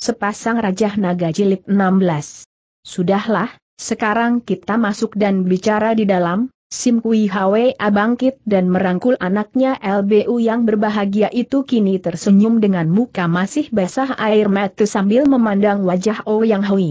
sepasang Raja Naga Jilid 16. Sudahlah, sekarang kita masuk dan bicara di dalam, Sim Kui Hwe bangkit dan merangkul anaknya LBU yang berbahagia itu kini tersenyum dengan muka masih basah air mata sambil memandang wajah Oh Yang Hui.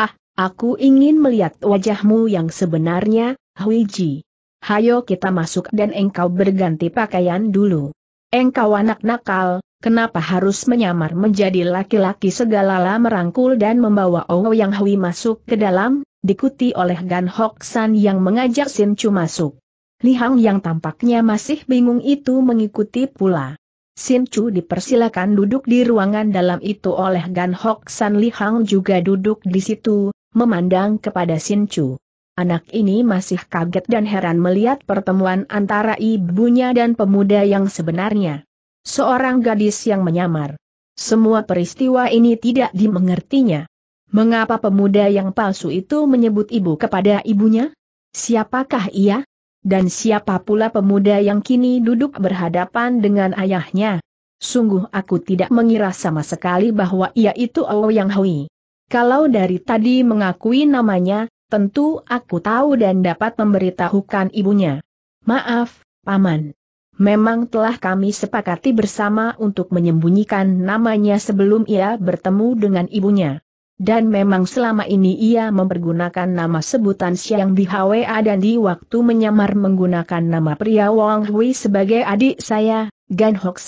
Ah, aku ingin melihat wajahmu yang sebenarnya, Hui Ji. Hayo kita masuk dan engkau berganti pakaian dulu. Engkau anak nakal, kenapa harus menyamar menjadi laki-laki segala lama merangkul dan membawa yang Hui masuk ke dalam, dikuti oleh Gan Hok San yang mengajak Sin Chu masuk. Li Hang yang tampaknya masih bingung itu mengikuti pula. Sin Chu dipersilakan duduk di ruangan dalam itu oleh Gan Hok San Li Hang juga duduk di situ, memandang kepada Sin Chu. Anak ini masih kaget dan heran melihat pertemuan antara ibunya dan pemuda yang sebenarnya. Seorang gadis yang menyamar. Semua peristiwa ini tidak dimengertinya. Mengapa pemuda yang palsu itu menyebut ibu kepada ibunya? Siapakah ia? Dan siapa pula pemuda yang kini duduk berhadapan dengan ayahnya? Sungguh aku tidak mengira sama sekali bahwa ia itu Ouyang Hui. Kalau dari tadi mengakui namanya, Tentu aku tahu dan dapat memberitahukan ibunya. Maaf, Paman. Memang telah kami sepakati bersama untuk menyembunyikan namanya sebelum ia bertemu dengan ibunya. Dan memang selama ini ia mempergunakan nama sebutan Siang Bihwa dan di waktu menyamar menggunakan nama pria Wang Hui sebagai adik saya, Gan Hok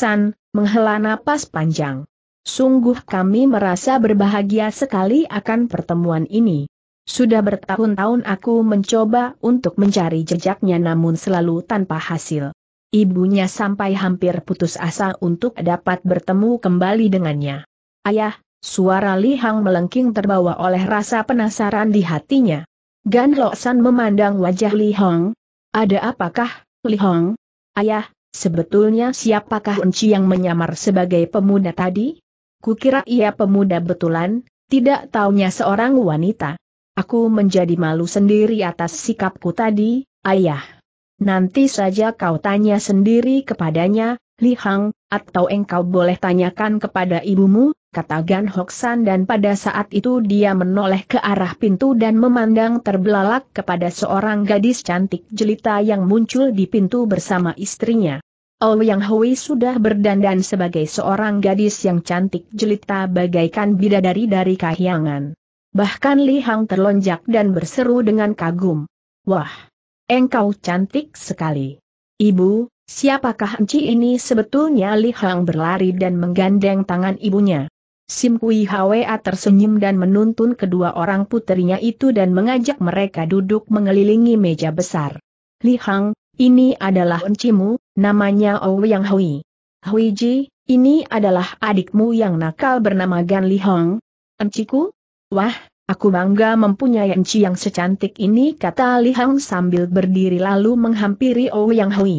menghela napas panjang. Sungguh kami merasa berbahagia sekali akan pertemuan ini. Sudah bertahun-tahun aku mencoba untuk mencari jejaknya namun selalu tanpa hasil. Ibunya sampai hampir putus asa untuk dapat bertemu kembali dengannya. Ayah, suara Li Hang melengking terbawa oleh rasa penasaran di hatinya. Gan Lo San memandang wajah Li Hang. Ada apakah, Li Hang? Ayah, sebetulnya siapakah Unci yang menyamar sebagai pemuda tadi? Kukira ia pemuda betulan, tidak taunya seorang wanita. Aku menjadi malu sendiri atas sikapku tadi, ayah. Nanti saja kau tanya sendiri kepadanya, Li Hang, atau engkau boleh tanyakan kepada ibumu, kata Gan Hoksan dan pada saat itu dia menoleh ke arah pintu dan memandang terbelalak kepada seorang gadis cantik jelita yang muncul di pintu bersama istrinya. Ouyang oh Hui sudah berdandan sebagai seorang gadis yang cantik jelita bagaikan bidadari dari kahyangan. Bahkan Li Hang terlonjak dan berseru dengan kagum. Wah! Engkau cantik sekali. Ibu, siapakah enci ini sebetulnya Li Hang berlari dan menggandeng tangan ibunya. Sim Kui Hwa tersenyum dan menuntun kedua orang putrinya itu dan mengajak mereka duduk mengelilingi meja besar. Li Hang, ini adalah encimu, namanya Ouyang Hui. Hui Ji, ini adalah adikmu yang nakal bernama Gan Li Hang. Enciku, Wah, aku bangga mempunyai enci yang secantik ini kata Li Hang sambil berdiri lalu menghampiri Ouyang oh Hui.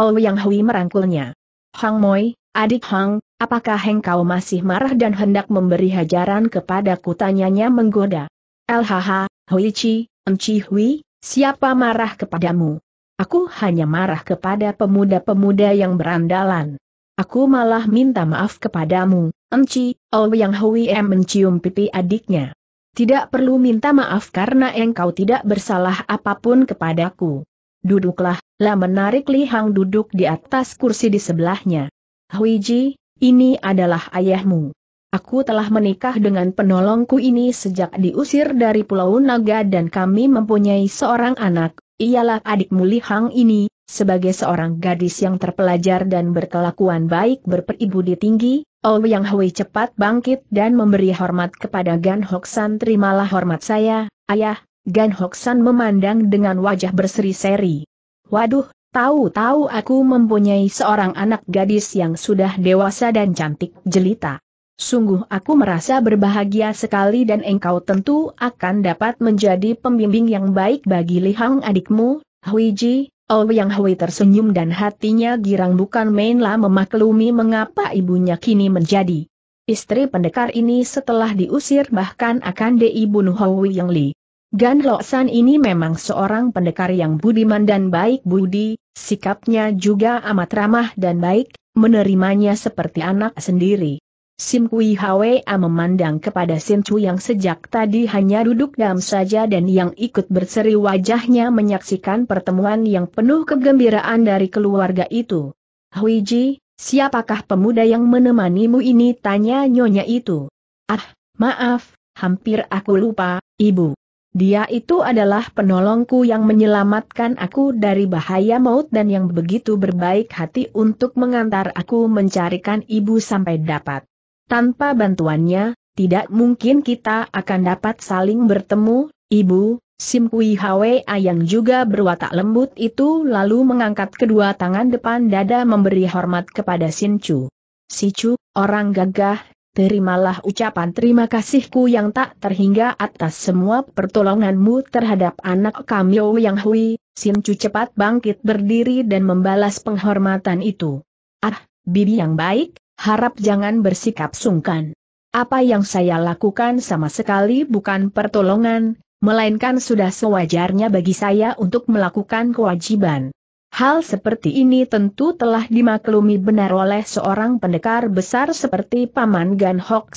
Ouyang oh Hui merangkulnya. Hang Moi, adik Hang, apakah engkau masih marah dan hendak memberi hajaran ku? tanyanya menggoda. LHH, Hui Chi, Enci Hui, siapa marah kepadamu? Aku hanya marah kepada pemuda-pemuda yang berandalan. Aku malah minta maaf kepadamu, Enci, Oh Yang Hui Em mencium pipi adiknya. Tidak perlu minta maaf karena engkau tidak bersalah apapun kepadaku. Duduklah, lah menarik Li Hang duduk di atas kursi di sebelahnya. Huiji, ini adalah ayahmu. Aku telah menikah dengan penolongku ini sejak diusir dari Pulau Naga dan kami mempunyai seorang anak, ialah adikmu Li Hang ini, sebagai seorang gadis yang terpelajar dan berkelakuan baik berperibudi tinggi, Oh Yang Hui cepat bangkit dan memberi hormat kepada Gan Hoksan terimalah hormat saya, ayah, Gan Hoksan memandang dengan wajah berseri-seri. Waduh, tahu-tahu aku mempunyai seorang anak gadis yang sudah dewasa dan cantik jelita. Sungguh aku merasa berbahagia sekali dan engkau tentu akan dapat menjadi pembimbing yang baik bagi Lihang adikmu, Hui Ji, Ouyang Hui tersenyum dan hatinya girang bukan mainlah memaklumi mengapa ibunya kini menjadi istri pendekar ini setelah diusir bahkan akan dibunuh yang Li. Gan Lo San ini memang seorang pendekar yang budiman dan baik budi, sikapnya juga amat ramah dan baik, menerimanya seperti anak sendiri. Sim Kui Hwa memandang kepada Sim Chu yang sejak tadi hanya duduk diam saja dan yang ikut berseri wajahnya menyaksikan pertemuan yang penuh kegembiraan dari keluarga itu. Hui Ji, siapakah pemuda yang menemanimu ini? tanya nyonya itu. Ah, maaf, hampir aku lupa, ibu. Dia itu adalah penolongku yang menyelamatkan aku dari bahaya maut dan yang begitu berbaik hati untuk mengantar aku mencarikan ibu sampai dapat. Tanpa bantuannya, tidak mungkin kita akan dapat saling bertemu, Ibu, Sim Kui Hwa yang juga berwatak lembut itu lalu mengangkat kedua tangan depan dada memberi hormat kepada Sin Chu. Si Chu, orang gagah, terimalah ucapan terima kasihku yang tak terhingga atas semua pertolonganmu terhadap anak kami Oh Yang Hui, Sin Chu cepat bangkit berdiri dan membalas penghormatan itu. Ah, bibi yang baik, harap jangan bersikap sungkan. Apa yang saya lakukan sama sekali bukan pertolongan, melainkan sudah sewajarnya bagi saya untuk melakukan kewajiban. Hal seperti ini tentu telah dimaklumi benar oleh seorang pendekar besar seperti Paman Gan Hok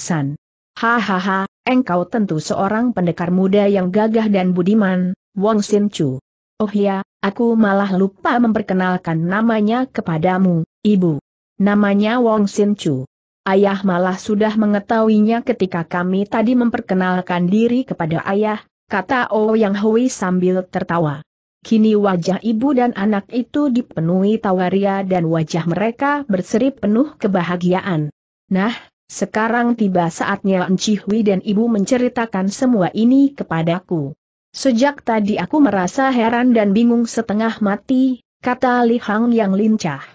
Hahaha, engkau tentu seorang pendekar muda yang gagah dan budiman, Wong Sin Chu. Oh ya, aku malah lupa memperkenalkan namanya kepadamu, Ibu. Namanya Wong Sin Chu. Ayah malah sudah mengetahuinya ketika kami tadi memperkenalkan diri kepada ayah, kata Oh Yang Hui sambil tertawa. Kini wajah ibu dan anak itu dipenuhi tawa dan wajah mereka berseri penuh kebahagiaan. Nah, sekarang tiba saatnya Enci Hui dan ibu menceritakan semua ini kepadaku. Sejak tadi aku merasa heran dan bingung setengah mati, kata Li Hang yang lincah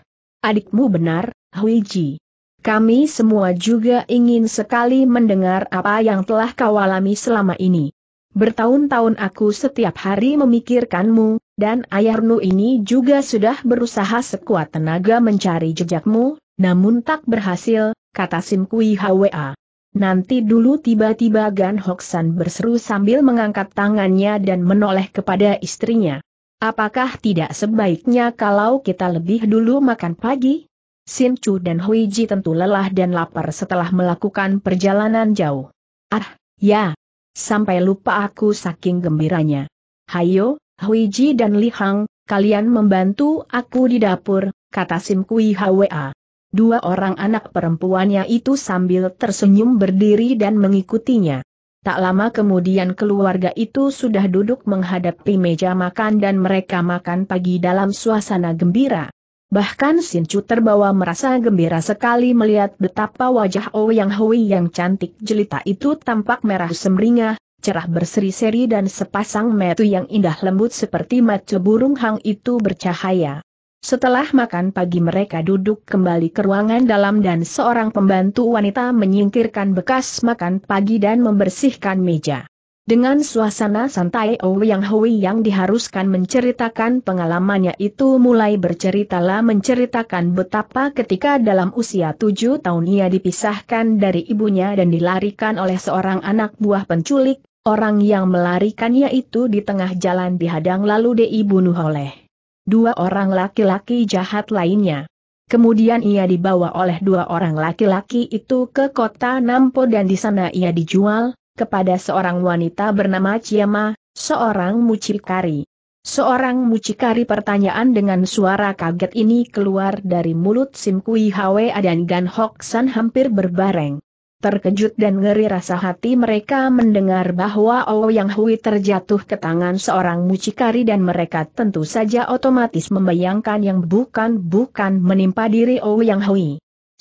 adikmu benar, Huiji. Kami semua juga ingin sekali mendengar apa yang telah kau alami selama ini. Bertahun-tahun aku setiap hari memikirkanmu, dan Ayarnu ini juga sudah berusaha sekuat tenaga mencari jejakmu, namun tak berhasil, kata Sim Kui Hwa. Nanti dulu tiba-tiba Gan Hoksan berseru sambil mengangkat tangannya dan menoleh kepada istrinya. Apakah tidak sebaiknya kalau kita lebih dulu makan pagi? Sin Chu dan Hui Ji tentu lelah dan lapar setelah melakukan perjalanan jauh. Ah, ya. Sampai lupa aku saking gembiranya. Hayo, Hui Ji dan Li Hang, kalian membantu aku di dapur, kata Sim Kui Hwa. Dua orang anak perempuannya itu sambil tersenyum berdiri dan mengikutinya. Tak lama kemudian keluarga itu sudah duduk menghadapi meja makan dan mereka makan pagi dalam suasana gembira. Bahkan Chu terbawa merasa gembira sekali melihat betapa wajah oh Yang Hui yang cantik jelita itu tampak merah semringah, cerah berseri-seri dan sepasang metu yang indah lembut seperti mata burung hang itu bercahaya. Setelah makan pagi mereka duduk kembali ke ruangan dalam dan seorang pembantu wanita menyingkirkan bekas makan pagi dan membersihkan meja. Dengan suasana santai Ouyang oh Hui yang diharuskan menceritakan pengalamannya itu mulai berceritalah menceritakan betapa ketika dalam usia tujuh tahun ia dipisahkan dari ibunya dan dilarikan oleh seorang anak buah penculik, orang yang melarikannya itu di tengah jalan dihadang lalu dibunuh oleh dua orang laki-laki jahat lainnya. Kemudian ia dibawa oleh dua orang laki-laki itu ke kota Nampo dan di sana ia dijual, kepada seorang wanita bernama Ciyama, seorang mucikari. Seorang mucikari pertanyaan dengan suara kaget ini keluar dari mulut Sim Kui Hwa dan Gan Hok San hampir berbareng. Terkejut dan ngeri rasa hati mereka mendengar bahwa oh Yang Hui terjatuh ke tangan seorang mucikari dan mereka tentu saja otomatis membayangkan yang bukan-bukan menimpa diri oh Yang Hui.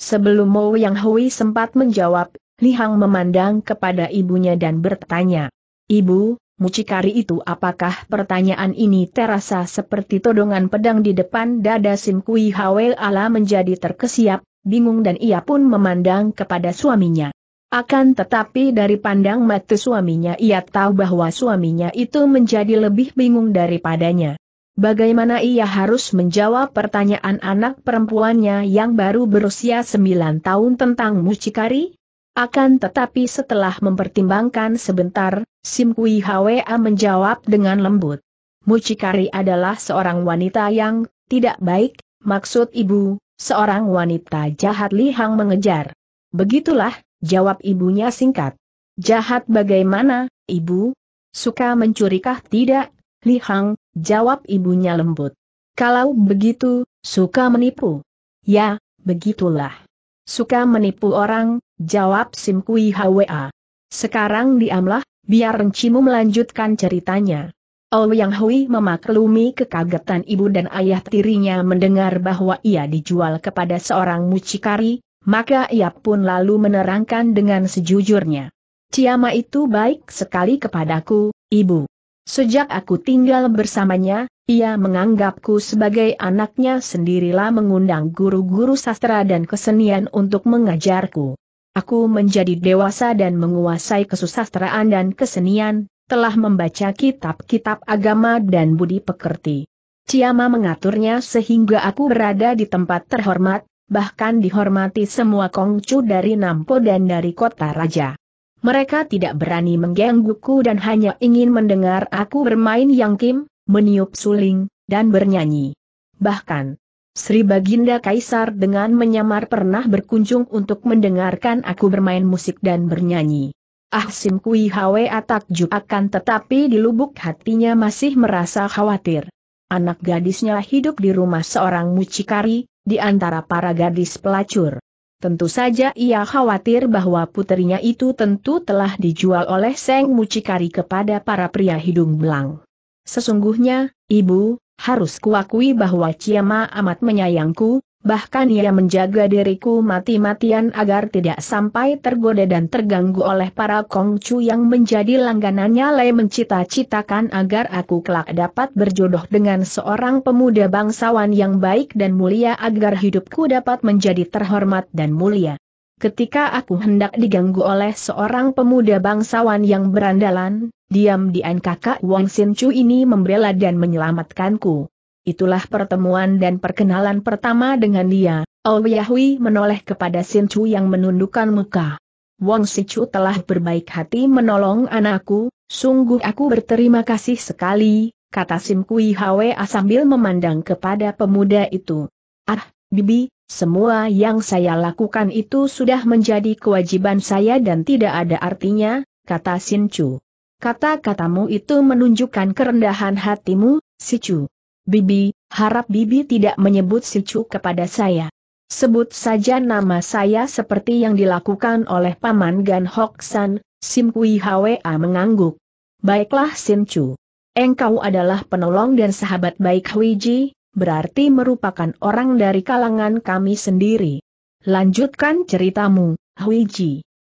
Sebelum oh Yang Hui sempat menjawab, Li Hang memandang kepada ibunya dan bertanya, Ibu, mucikari itu apakah pertanyaan ini terasa seperti todongan pedang di depan dada Sim Kui Hwel ala menjadi terkesiap, bingung dan ia pun memandang kepada suaminya. Akan tetapi dari pandang mata suaminya ia tahu bahwa suaminya itu menjadi lebih bingung daripadanya. Bagaimana ia harus menjawab pertanyaan anak perempuannya yang baru berusia 9 tahun tentang mucikari? Akan tetapi setelah mempertimbangkan sebentar, Sim Kui Hwa menjawab dengan lembut. Mucikari adalah seorang wanita yang tidak baik, maksud ibu, seorang wanita jahat Li Hang mengejar. Begitulah, jawab ibunya singkat. Jahat bagaimana, ibu? Suka mencurikah tidak? Li Hang? jawab ibunya lembut. Kalau begitu, suka menipu. Ya, begitulah. Suka menipu orang, jawab Sim Kui Hwa. Sekarang diamlah, biar rencimu melanjutkan ceritanya. Ouyang Hui memaklumi kekagetan ibu dan ayah tirinya mendengar bahwa ia dijual kepada seorang mucikari, maka ia pun lalu menerangkan dengan sejujurnya. Ciama itu baik sekali kepadaku, ibu. Sejak aku tinggal bersamanya, ia menganggapku sebagai anaknya sendirilah mengundang guru-guru sastra dan kesenian untuk mengajarku. Aku menjadi dewasa dan menguasai kesusastraan dan kesenian, telah membaca kitab-kitab agama dan budi pekerti. Ciama mengaturnya sehingga aku berada di tempat terhormat, bahkan dihormati semua kongcu dari Nampo dan dari kota raja. Mereka tidak berani menggangguku dan hanya ingin mendengar aku bermain yang kim, meniup suling, dan bernyanyi. Bahkan, Sri Baginda Kaisar dengan menyamar pernah berkunjung untuk mendengarkan aku bermain musik dan bernyanyi. Ah Sim Kui Hwe takjub akan tetapi di lubuk hatinya masih merasa khawatir. Anak gadisnya hidup di rumah seorang mucikari, di antara para gadis pelacur. Tentu saja ia khawatir bahwa putrinya itu tentu telah dijual oleh Seng Mucikari kepada para pria hidung belang. Sesungguhnya, ibu, harus kuakui bahwa Ciama amat menyayangku, bahkan ia menjaga diriku mati-matian agar tidak sampai tergoda dan terganggu oleh para kongcu yang menjadi langganannya Lai mencita-citakan agar aku kelak dapat berjodoh dengan seorang pemuda bangsawan yang baik dan mulia agar hidupku dapat menjadi terhormat dan mulia. Ketika aku hendak diganggu oleh seorang pemuda bangsawan yang berandalan, diam-diam kakak Wang Sin Chu ini membela dan menyelamatkanku. Itulah pertemuan dan perkenalan pertama dengan dia. Oh Yahui menoleh kepada Sin Chu yang menundukkan muka. Wong Si Chu telah berbaik hati menolong anakku, sungguh aku berterima kasih sekali, kata Sim Kui Hwa sambil memandang kepada pemuda itu. Ah, Bibi, semua yang saya lakukan itu sudah menjadi kewajiban saya dan tidak ada artinya, kata Sin Chu. Kata-katamu itu menunjukkan kerendahan hatimu, Si Chu. Bibi, harap Bibi tidak menyebut si Cu kepada saya. Sebut saja nama saya seperti yang dilakukan oleh Paman Gan Hok San, Sim Kui Hwa mengangguk. Baiklah Sim Chu. Engkau adalah penolong dan sahabat baik Hui berarti merupakan orang dari kalangan kami sendiri. Lanjutkan ceritamu, Hui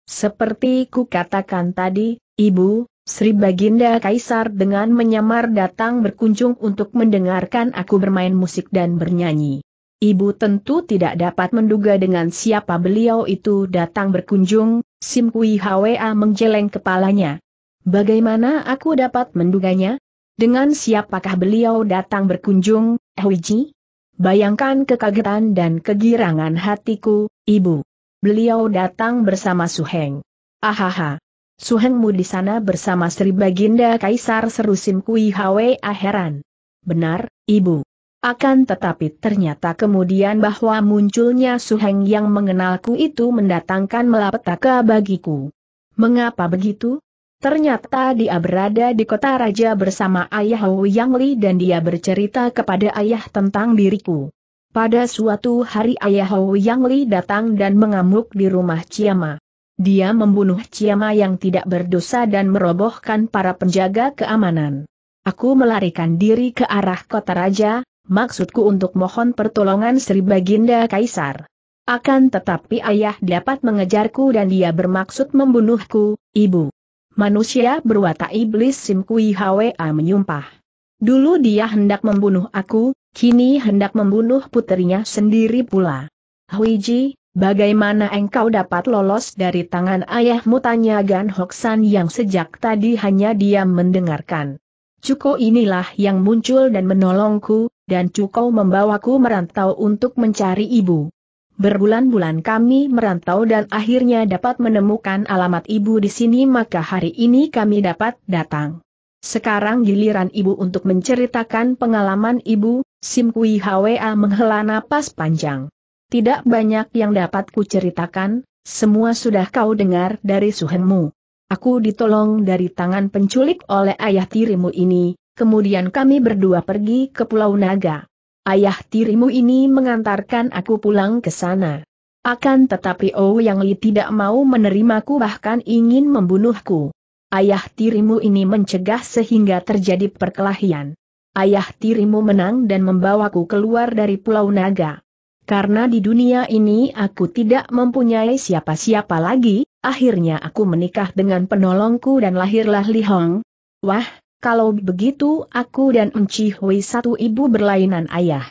Seperti ku katakan tadi, Ibu, Sri Baginda Kaisar dengan menyamar datang berkunjung untuk mendengarkan aku bermain musik dan bernyanyi. Ibu tentu tidak dapat menduga dengan siapa beliau itu datang berkunjung, Sim Kui Hwa menggeleng kepalanya. Bagaimana aku dapat menduganya? Dengan siapakah beliau datang berkunjung, Huiji? Bayangkan kekagetan dan kegirangan hatiku, ibu. Beliau datang bersama Suheng. Ahaha. Suhengmu di sana bersama Sri Baginda Kaisar seru Sim Kui Hwe Aheran. Benar, Ibu. Akan tetapi ternyata kemudian bahwa munculnya Suheng yang mengenalku itu mendatangkan melapetaka bagiku. Mengapa begitu? Ternyata dia berada di kota raja bersama ayah Hou Yang Li dan dia bercerita kepada ayah tentang diriku. Pada suatu hari ayah Hou Yang Li datang dan mengamuk di rumah Ciamah. Dia membunuh Ciama yang tidak berdosa dan merobohkan para penjaga keamanan. Aku melarikan diri ke arah kota raja, maksudku untuk mohon pertolongan Sri Baginda Kaisar. Akan tetapi ayah dapat mengejarku dan dia bermaksud membunuhku, ibu. Manusia berwatak iblis Simkui Hwa menyumpah. Dulu dia hendak membunuh aku, kini hendak membunuh putrinya sendiri pula. Huiji, Bagaimana engkau dapat lolos dari tangan ayahmu tanya Gan Hoksan yang sejak tadi hanya diam mendengarkan. Cuko inilah yang muncul dan menolongku, dan Cuko membawaku merantau untuk mencari ibu. Berbulan-bulan kami merantau dan akhirnya dapat menemukan alamat ibu di sini maka hari ini kami dapat datang. Sekarang giliran ibu untuk menceritakan pengalaman ibu, Sim Kui Hwa menghela napas panjang. Tidak banyak yang dapat kuceritakan, semua sudah kau dengar dari suhenmu. Aku ditolong dari tangan penculik oleh ayah tirimu ini, kemudian kami berdua pergi ke Pulau Naga. Ayah tirimu ini mengantarkan aku pulang ke sana. Akan tetapi Oh Yang Li tidak mau menerimaku bahkan ingin membunuhku. Ayah tirimu ini mencegah sehingga terjadi perkelahian. Ayah tirimu menang dan membawaku keluar dari Pulau Naga. Karena di dunia ini aku tidak mempunyai siapa-siapa lagi, akhirnya aku menikah dengan penolongku dan lahirlah Li Hong. Wah, kalau begitu aku dan Enci Hui satu ibu berlainan ayah.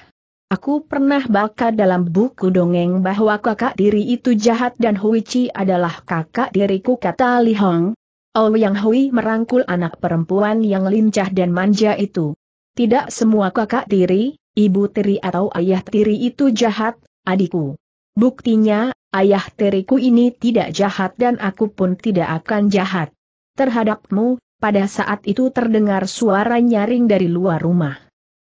Aku pernah baca dalam buku dongeng bahwa kakak diri itu jahat dan Hui Chi adalah kakak diriku kata Li Hong. Oh Yang Hui merangkul anak perempuan yang lincah dan manja itu. Tidak semua kakak tiri, ibu tiri atau ayah tiri itu jahat, adikku. Buktinya, ayah tiriku ini tidak jahat dan aku pun tidak akan jahat. Terhadapmu, pada saat itu terdengar suara nyaring dari luar rumah.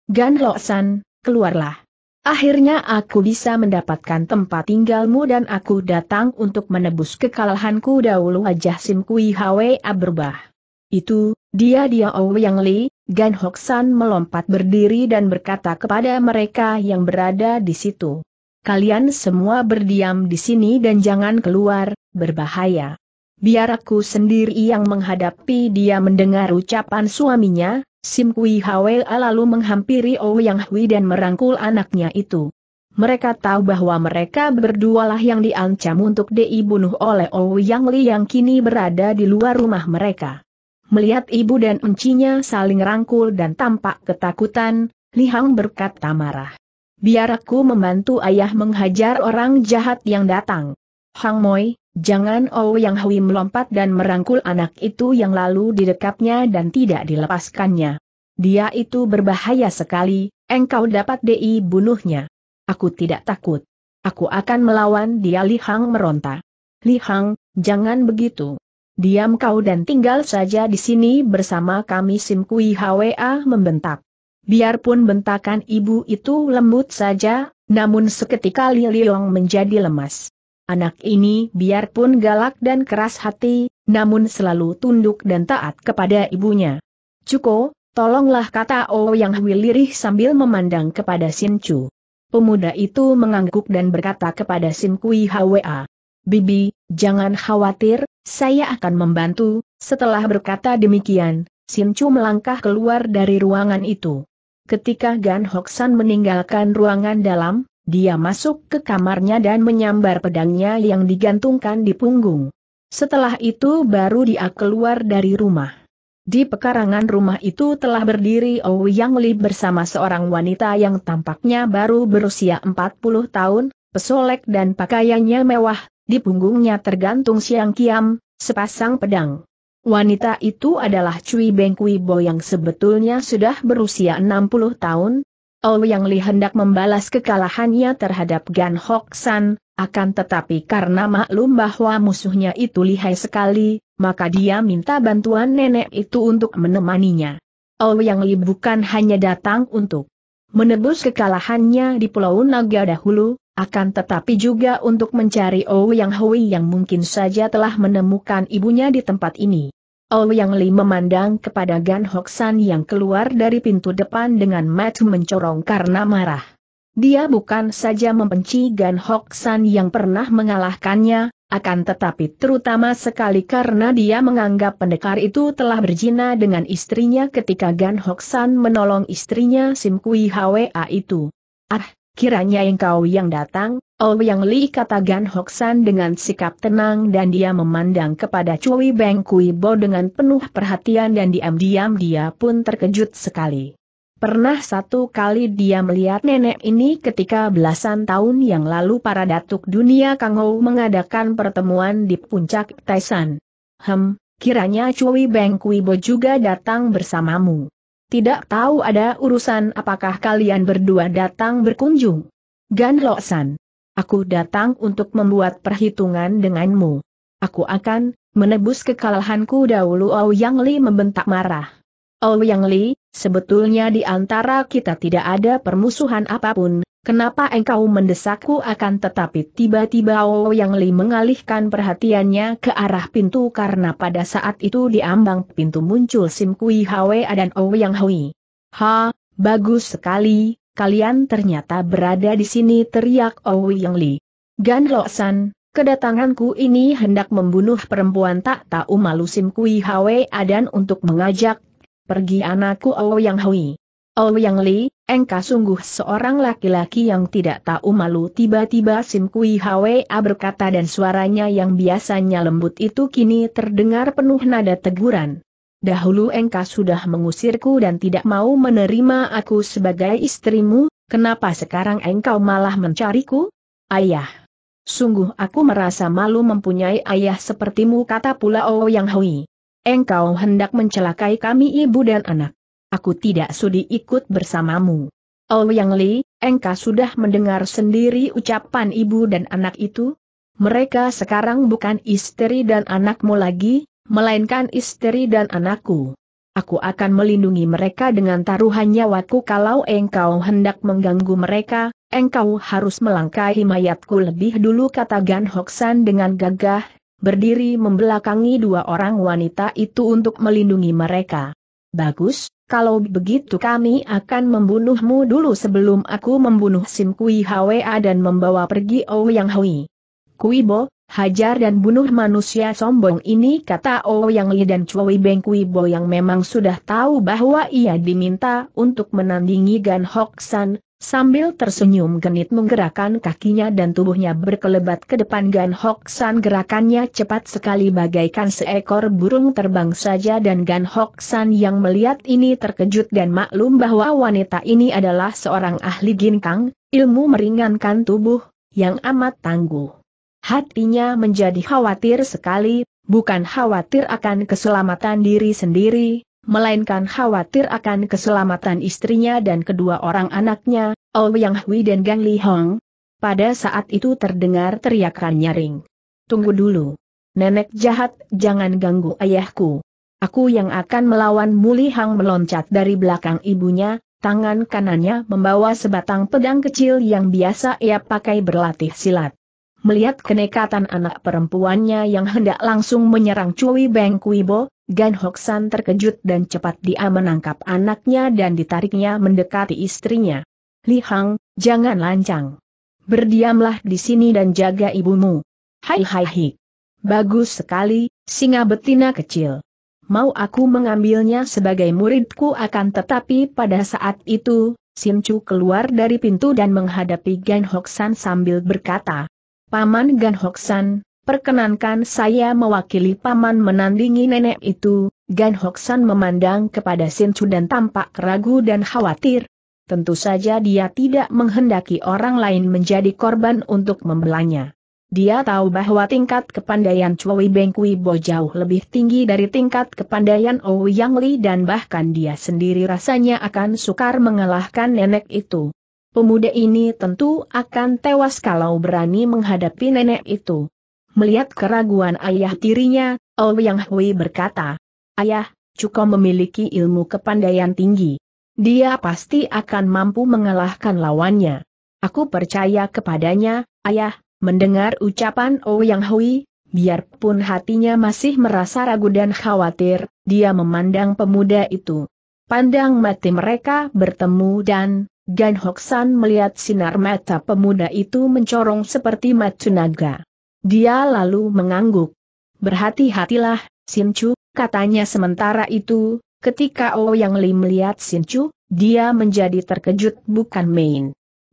Gan Loksan, keluarlah. Akhirnya aku bisa mendapatkan tempat tinggalmu dan aku datang untuk menebus kekalahanku dahulu wajah Sim Kui Hwa berubah. Itu, dia dia Ouyang Li, Gan Hoksan melompat berdiri dan berkata kepada mereka yang berada di situ. Kalian semua berdiam di sini dan jangan keluar, berbahaya. Biar aku sendiri yang menghadapi dia mendengar ucapan suaminya, Sim Kui Hwe lalu menghampiri Ouyang oh Hui dan merangkul anaknya itu. Mereka tahu bahwa mereka berdualah yang diancam untuk dibunuh oleh Ouyang oh Li yang kini berada di luar rumah mereka. Melihat ibu dan encinya saling rangkul dan tampak ketakutan, Lihang berkata marah. Biar aku membantu ayah menghajar orang jahat yang datang. Hang Moi, jangan Oh Yang Hui melompat dan merangkul anak itu yang lalu didekapnya dan tidak dilepaskannya. Dia itu berbahaya sekali, engkau dapat DI bunuhnya. Aku tidak takut. Aku akan melawan dia Li Hang meronta. Li Hang, jangan begitu. Diam kau dan tinggal saja di sini bersama kami Sim Kui Hwa membentak. Biarpun bentakan ibu itu lembut saja, namun seketika Li Liong menjadi lemas. Anak ini biarpun galak dan keras hati, namun selalu tunduk dan taat kepada ibunya. Cuko, tolonglah kata Yang Hui lirih sambil memandang kepada Sin Chu. Pemuda itu mengangguk dan berkata kepada Sin Kui Hwa. Bibi, jangan khawatir, saya akan membantu, setelah berkata demikian, Sin Chu melangkah keluar dari ruangan itu. Ketika Gan Hoksan meninggalkan ruangan dalam, dia masuk ke kamarnya dan menyambar pedangnya yang digantungkan di punggung. Setelah itu baru dia keluar dari rumah. Di pekarangan rumah itu telah berdiri Ouyang Li bersama seorang wanita yang tampaknya baru berusia 40 tahun, pesolek dan pakaiannya mewah, di punggungnya tergantung siang kiam, sepasang pedang. Wanita itu adalah Cui Beng Kui Bo yang sebetulnya sudah berusia 60 tahun. Oh Yang Li hendak membalas kekalahannya terhadap Gan Hok San, akan tetapi karena maklum bahwa musuhnya itu lihai sekali, maka dia minta bantuan nenek itu untuk menemaninya. Oh Yang Li bukan hanya datang untuk menebus kekalahannya di Pulau Naga dahulu, akan tetapi juga untuk mencari Ouyang Hui yang mungkin saja telah menemukan ibunya di tempat ini. Ouyang Li memandang kepada Gan San yang keluar dari pintu depan dengan mata mencorong karena marah. Dia bukan saja membenci Gan San yang pernah mengalahkannya, akan tetapi terutama sekali karena dia menganggap pendekar itu telah berjina dengan istrinya ketika Gan Hoksan menolong istrinya Sim Kui Hwa itu. Ah, kiranya engkau yang datang, Oh Yang Li kata Gan Hoksan dengan sikap tenang dan dia memandang kepada Cui Beng Kui Bo dengan penuh perhatian dan diam-diam dia pun terkejut sekali. Pernah satu kali dia melihat nenek ini ketika belasan tahun yang lalu para datuk dunia Kang Hou mengadakan pertemuan di puncak Taisan. Hem, kiranya Cui Beng Kuibo juga datang bersamamu. Tidak tahu ada urusan apakah kalian berdua datang berkunjung. Gan Lo San. Aku datang untuk membuat perhitungan denganmu. Aku akan menebus kekalahanku dahulu Ao Yang Li membentak marah. Ouyang oh, Li, sebetulnya di antara kita tidak ada permusuhan apapun, kenapa engkau mendesakku akan tetapi tiba-tiba Ouyang oh, Li mengalihkan perhatiannya ke arah pintu karena pada saat itu di ambang pintu muncul Sim Kui Hwe dan Ouyang oh, Hui. Ha, bagus sekali, kalian ternyata berada di sini teriak Ouyang Li. Gan Lo kedatanganku ini hendak membunuh perempuan tak tahu malu Sim Kui Hwe Adan untuk mengajak Pergi anakku Ouyang oh Hui. Oh yang Li, engkau sungguh seorang laki-laki yang tidak tahu malu tiba-tiba Sim Kui Hwa berkata dan suaranya yang biasanya lembut itu kini terdengar penuh nada teguran. Dahulu engkau sudah mengusirku dan tidak mau menerima aku sebagai istrimu, kenapa sekarang engkau malah mencariku? Ayah. Sungguh aku merasa malu mempunyai ayah sepertimu kata pula oh Yang Hui engkau hendak mencelakai kami ibu dan anak. Aku tidak sudi ikut bersamamu. Oh Yang Li, engkau sudah mendengar sendiri ucapan ibu dan anak itu? Mereka sekarang bukan istri dan anakmu lagi, melainkan istri dan anakku. Aku akan melindungi mereka dengan taruhan nyawaku kalau engkau hendak mengganggu mereka, engkau harus melangkahi mayatku lebih dulu kata Gan Hoksan dengan gagah berdiri membelakangi dua orang wanita itu untuk melindungi mereka. Bagus, kalau begitu kami akan membunuhmu dulu sebelum aku membunuh Sim Kui Hwa dan membawa pergi Ouyang Hui. Kui Bo, hajar dan bunuh manusia sombong ini kata Ouyang Li dan Chui Beng Kui Bo yang memang sudah tahu bahwa ia diminta untuk menandingi Gan Hok San, Sambil tersenyum genit menggerakkan kakinya dan tubuhnya berkelebat ke depan Gan Hok San gerakannya cepat sekali bagaikan seekor burung terbang saja dan Gan Hok San yang melihat ini terkejut dan maklum bahwa wanita ini adalah seorang ahli ginkang, ilmu meringankan tubuh, yang amat tangguh. Hatinya menjadi khawatir sekali, bukan khawatir akan keselamatan diri sendiri, melainkan khawatir akan keselamatan istrinya dan kedua orang anaknya, Oh Yang Hui dan Gang Li Hong. Pada saat itu terdengar teriakan nyaring. Tunggu dulu. Nenek jahat, jangan ganggu ayahku. Aku yang akan melawan Muli Hang meloncat dari belakang ibunya, tangan kanannya membawa sebatang pedang kecil yang biasa ia pakai berlatih silat. Melihat kenekatan anak perempuannya yang hendak langsung menyerang Cui Beng Kuibo, Gan Hoksan terkejut dan cepat dia menangkap anaknya dan ditariknya mendekati istrinya. Li Hang, jangan lancang. Berdiamlah di sini dan jaga ibumu. Hai hai hai. Bagus sekali, singa betina kecil. Mau aku mengambilnya sebagai muridku akan tetapi pada saat itu, Sim Chu keluar dari pintu dan menghadapi Gan Hoksan sambil berkata, Paman Gan Hoksan, Perkenankan saya mewakili paman menandingi nenek itu, Gan Hoksan memandang kepada Sin Chu dan tampak ragu dan khawatir. Tentu saja dia tidak menghendaki orang lain menjadi korban untuk membelanya. Dia tahu bahwa tingkat kepandaian Chui Beng Kui Bo jauh lebih tinggi dari tingkat kepandaian Ou Yang Li dan bahkan dia sendiri rasanya akan sukar mengalahkan nenek itu. Pemuda ini tentu akan tewas kalau berani menghadapi nenek itu. Melihat keraguan ayah tirinya, Ouyang oh Hui berkata, Ayah, Cuko memiliki ilmu kepandaian tinggi. Dia pasti akan mampu mengalahkan lawannya. Aku percaya kepadanya, ayah, mendengar ucapan Ouyang oh Hui, biarpun hatinya masih merasa ragu dan khawatir, dia memandang pemuda itu. Pandang mati mereka bertemu dan, Gan Hoksan melihat sinar mata pemuda itu mencorong seperti mata naga. Dia lalu mengangguk. Berhati-hatilah, Sinchu, katanya sementara itu, ketika Ouyang oh Li melihat Sinchu, dia menjadi terkejut bukan main.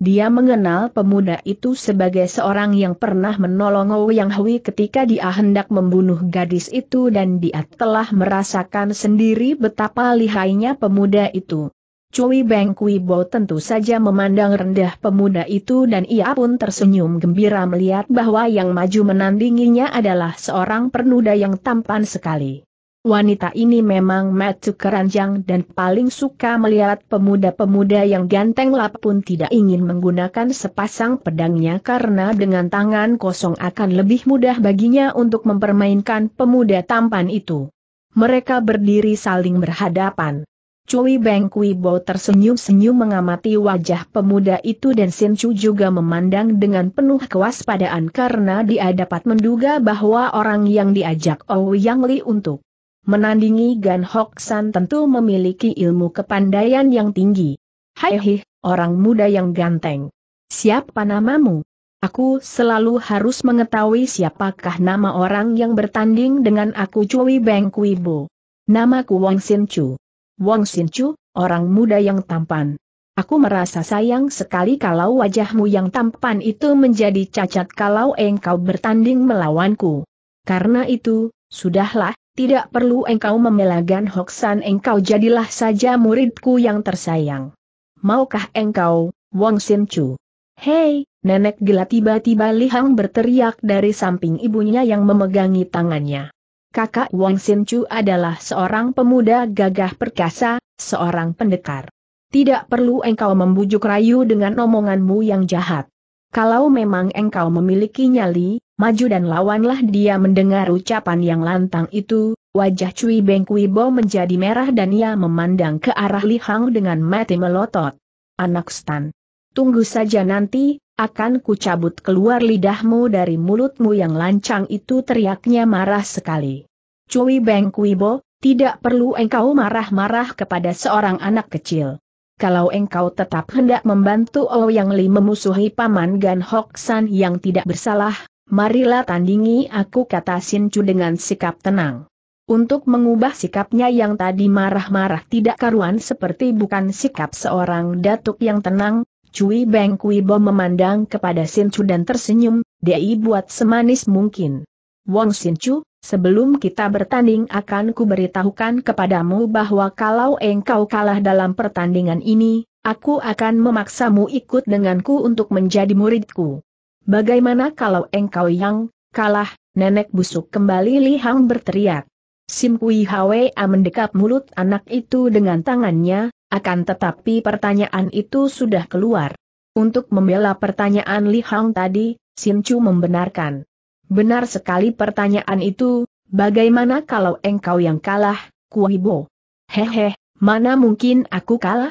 Dia mengenal pemuda itu sebagai seorang yang pernah menolong oh yang Hui ketika dia hendak membunuh gadis itu dan dia telah merasakan sendiri betapa lihainya pemuda itu. Cui Beng Kui Bo tentu saja memandang rendah pemuda itu dan ia pun tersenyum gembira melihat bahwa yang maju menandinginya adalah seorang pernuda yang tampan sekali. Wanita ini memang matu keranjang dan paling suka melihat pemuda-pemuda yang ganteng lap pun tidak ingin menggunakan sepasang pedangnya karena dengan tangan kosong akan lebih mudah baginya untuk mempermainkan pemuda tampan itu. Mereka berdiri saling berhadapan. Cui Beng Kui Bo tersenyum-senyum mengamati wajah pemuda itu dan Sin Chu juga memandang dengan penuh kewaspadaan karena dia dapat menduga bahwa orang yang diajak Ouyang Li untuk menandingi Gan Hok San tentu memiliki ilmu kepandaian yang tinggi. Hai orang muda yang ganteng. Siapa namamu? Aku selalu harus mengetahui siapakah nama orang yang bertanding dengan aku Cui Beng Kui Bo. Namaku Wang Sin Chu. Wong Sinchu, orang muda yang tampan. Aku merasa sayang sekali kalau wajahmu yang tampan itu menjadi cacat kalau engkau bertanding melawanku. Karena itu, sudahlah, tidak perlu engkau memelagan Hoksan engkau jadilah saja muridku yang tersayang. Maukah engkau, Wong Sinchu? Hei, nenek gila tiba-tiba Lihang berteriak dari samping ibunya yang memegangi tangannya kakak Wong Sin Chu adalah seorang pemuda gagah perkasa, seorang pendekar. Tidak perlu engkau membujuk rayu dengan omonganmu yang jahat. Kalau memang engkau memiliki nyali, maju dan lawanlah dia mendengar ucapan yang lantang itu, wajah Cui Beng Kui Bo menjadi merah dan ia memandang ke arah Li Hang dengan mati melotot. Anak Stan. Tunggu saja nanti, akan kucabut keluar lidahmu dari mulutmu yang lancang itu teriaknya marah sekali. Cui Beng Kuibo, tidak perlu engkau marah-marah kepada seorang anak kecil. Kalau engkau tetap hendak membantu Yang Li memusuhi Paman Gan Hok San yang tidak bersalah, marilah tandingi aku kata Sin Chu dengan sikap tenang. Untuk mengubah sikapnya yang tadi marah-marah tidak karuan seperti bukan sikap seorang datuk yang tenang, Cui Beng Kui Bo memandang kepada Sin Chu dan tersenyum, Dei buat semanis mungkin. Wong Sin Chu, sebelum kita bertanding akan kuberitahukan kepadamu bahwa kalau engkau kalah dalam pertandingan ini, aku akan memaksamu ikut denganku untuk menjadi muridku. Bagaimana kalau engkau yang kalah, nenek busuk kembali Li Hang berteriak. Sim Kui Hwa mendekap mulut anak itu dengan tangannya, akan tetapi pertanyaan itu sudah keluar. Untuk membela pertanyaan Li Hang tadi, Sin Chu membenarkan. Benar sekali pertanyaan itu, bagaimana kalau engkau yang kalah, Kuibo? Hehe, mana mungkin aku kalah?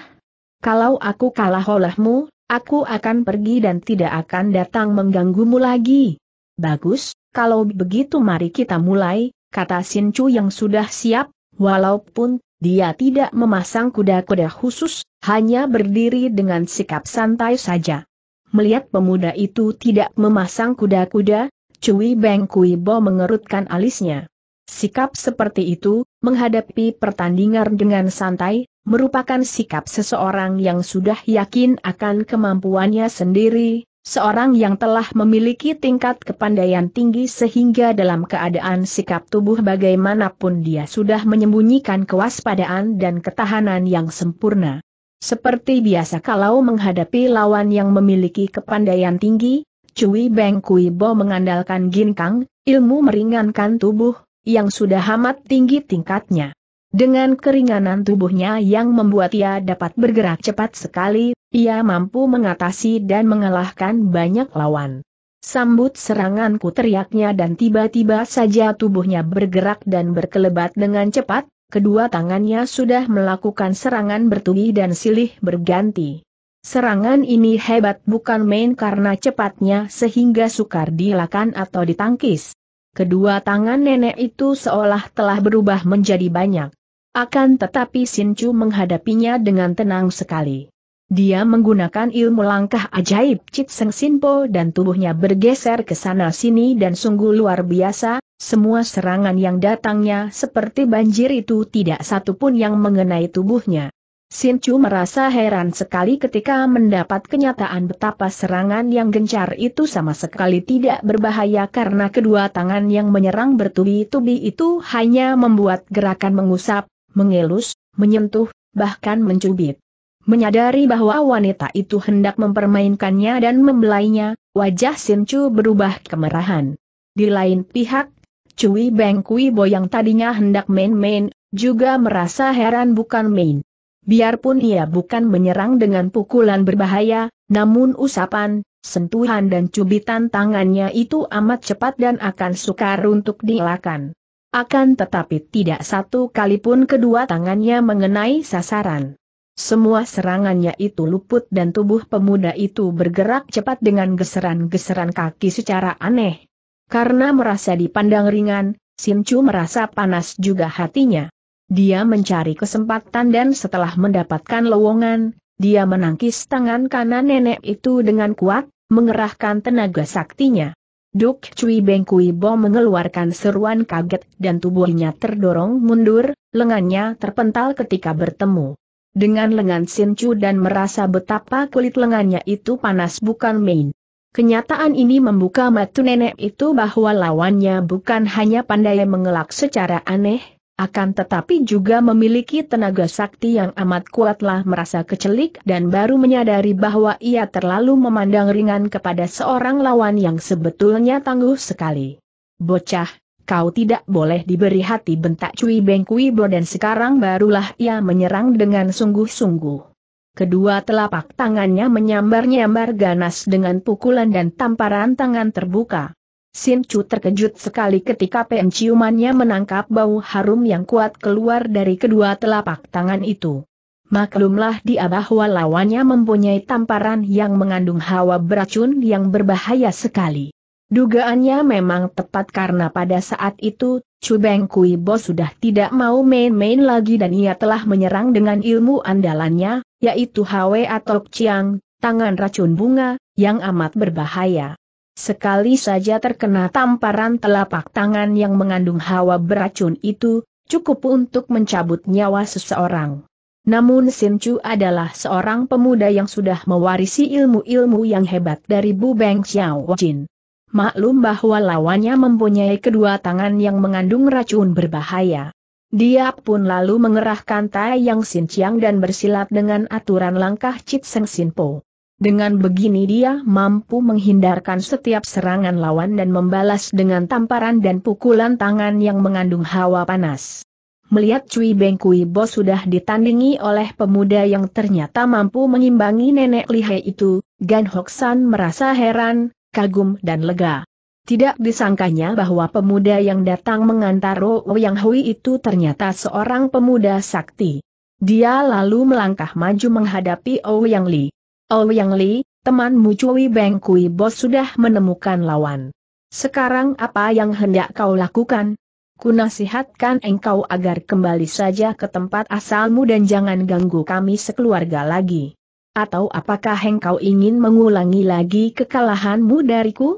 Kalau aku kalah olehmu, aku akan pergi dan tidak akan datang mengganggumu lagi. Bagus, kalau begitu mari kita mulai, kata Sin Chu yang sudah siap, walaupun dia tidak memasang kuda-kuda khusus, hanya berdiri dengan sikap santai saja. Melihat pemuda itu tidak memasang kuda-kuda, Cui Beng Kui Bo mengerutkan alisnya. Sikap seperti itu, menghadapi pertandingan dengan santai, merupakan sikap seseorang yang sudah yakin akan kemampuannya sendiri, Seorang yang telah memiliki tingkat kepandaian tinggi sehingga dalam keadaan sikap tubuh bagaimanapun dia sudah menyembunyikan kewaspadaan dan ketahanan yang sempurna. Seperti biasa kalau menghadapi lawan yang memiliki kepandaian tinggi, Cui Beng Kui Bo mengandalkan ginkang, ilmu meringankan tubuh, yang sudah amat tinggi tingkatnya. Dengan keringanan tubuhnya yang membuat ia dapat bergerak cepat sekali, ia mampu mengatasi dan mengalahkan banyak lawan. Sambut seranganku teriaknya dan tiba-tiba saja tubuhnya bergerak dan berkelebat dengan cepat, kedua tangannya sudah melakukan serangan bertubi dan silih berganti. Serangan ini hebat bukan main karena cepatnya sehingga sukar dilakan atau ditangkis. Kedua tangan nenek itu seolah telah berubah menjadi banyak. Akan tetapi Sin Chu menghadapinya dengan tenang sekali. Dia menggunakan ilmu langkah ajaib Cit Seng Sinpo dan tubuhnya bergeser ke sana sini dan sungguh luar biasa, semua serangan yang datangnya seperti banjir itu tidak satupun yang mengenai tubuhnya. Sin Chu merasa heran sekali ketika mendapat kenyataan betapa serangan yang gencar itu sama sekali tidak berbahaya karena kedua tangan yang menyerang bertubi-tubi itu hanya membuat gerakan mengusap, mengelus, menyentuh, bahkan mencubit. Menyadari bahwa wanita itu hendak mempermainkannya dan membelainya, wajah Chu berubah kemerahan. Di lain pihak, Cui Beng Kui Bo yang tadinya hendak main-main, juga merasa heran bukan main. Biarpun ia bukan menyerang dengan pukulan berbahaya, namun usapan, sentuhan dan cubitan tangannya itu amat cepat dan akan sukar untuk dielakkan. Akan tetapi tidak satu kali pun kedua tangannya mengenai sasaran. Semua serangannya itu luput dan tubuh pemuda itu bergerak cepat dengan geseran-geseran kaki secara aneh. Karena merasa dipandang ringan, Simcu merasa panas juga hatinya. Dia mencari kesempatan dan setelah mendapatkan lowongan, dia menangkis tangan kanan nenek itu dengan kuat, mengerahkan tenaga saktinya. Duk Cui Beng Kui Bo mengeluarkan seruan kaget dan tubuhnya terdorong mundur, lengannya terpental ketika bertemu. Dengan lengan Sin Chu dan merasa betapa kulit lengannya itu panas bukan main. Kenyataan ini membuka mata nenek itu bahwa lawannya bukan hanya pandai mengelak secara aneh, akan tetapi juga memiliki tenaga sakti yang amat kuatlah merasa kecelik dan baru menyadari bahwa ia terlalu memandang ringan kepada seorang lawan yang sebetulnya tangguh sekali. Bocah, kau tidak boleh diberi hati bentak cuy bengkui bro dan sekarang barulah ia menyerang dengan sungguh-sungguh. Kedua telapak tangannya menyambar-nyambar ganas dengan pukulan dan tamparan tangan terbuka. Sin Chu terkejut sekali ketika penciumannya menangkap bau harum yang kuat keluar dari kedua telapak tangan itu. Maklumlah dia bahwa lawannya mempunyai tamparan yang mengandung hawa beracun yang berbahaya sekali. Dugaannya memang tepat karena pada saat itu, Chu Beng Kui Bo sudah tidak mau main-main lagi dan ia telah menyerang dengan ilmu andalannya, yaitu Hwe atau Chiang, tangan racun bunga, yang amat berbahaya. Sekali saja terkena tamparan telapak tangan yang mengandung hawa beracun itu, cukup untuk mencabut nyawa seseorang. Namun Sin Chu adalah seorang pemuda yang sudah mewarisi ilmu-ilmu yang hebat dari Bu Beng Xiao Jin. Maklum bahwa lawannya mempunyai kedua tangan yang mengandung racun berbahaya. Dia pun lalu mengerahkan Tai Yang Sin Chiang dan bersilat dengan aturan langkah Cit Seng Sin Po. Dengan begini dia mampu menghindarkan setiap serangan lawan dan membalas dengan tamparan dan pukulan tangan yang mengandung hawa panas. Melihat Cui Beng Kui Bo sudah ditandingi oleh pemuda yang ternyata mampu mengimbangi nenek lihai itu, Gan Hok merasa heran, kagum dan lega. Tidak disangkanya bahwa pemuda yang datang mengantar Ro Yang Hui itu ternyata seorang pemuda sakti. Dia lalu melangkah maju menghadapi Ouyang Li. Ouyang Li, temanmu Cui Beng Kui Bos sudah menemukan lawan. Sekarang apa yang hendak kau lakukan? Kunasihatkan engkau agar kembali saja ke tempat asalmu dan jangan ganggu kami sekeluarga lagi. Atau apakah engkau ingin mengulangi lagi kekalahanmu dariku?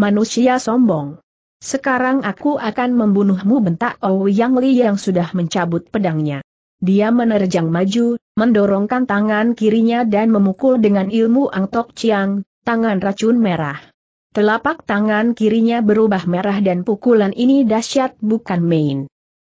Manusia sombong. Sekarang aku akan membunuhmu bentak Ouyang Li yang sudah mencabut pedangnya. Dia menerjang maju, mendorongkan tangan kirinya dan memukul dengan ilmu ang Tok Chiang, tangan racun merah. Telapak tangan kirinya berubah merah dan pukulan ini dahsyat bukan main.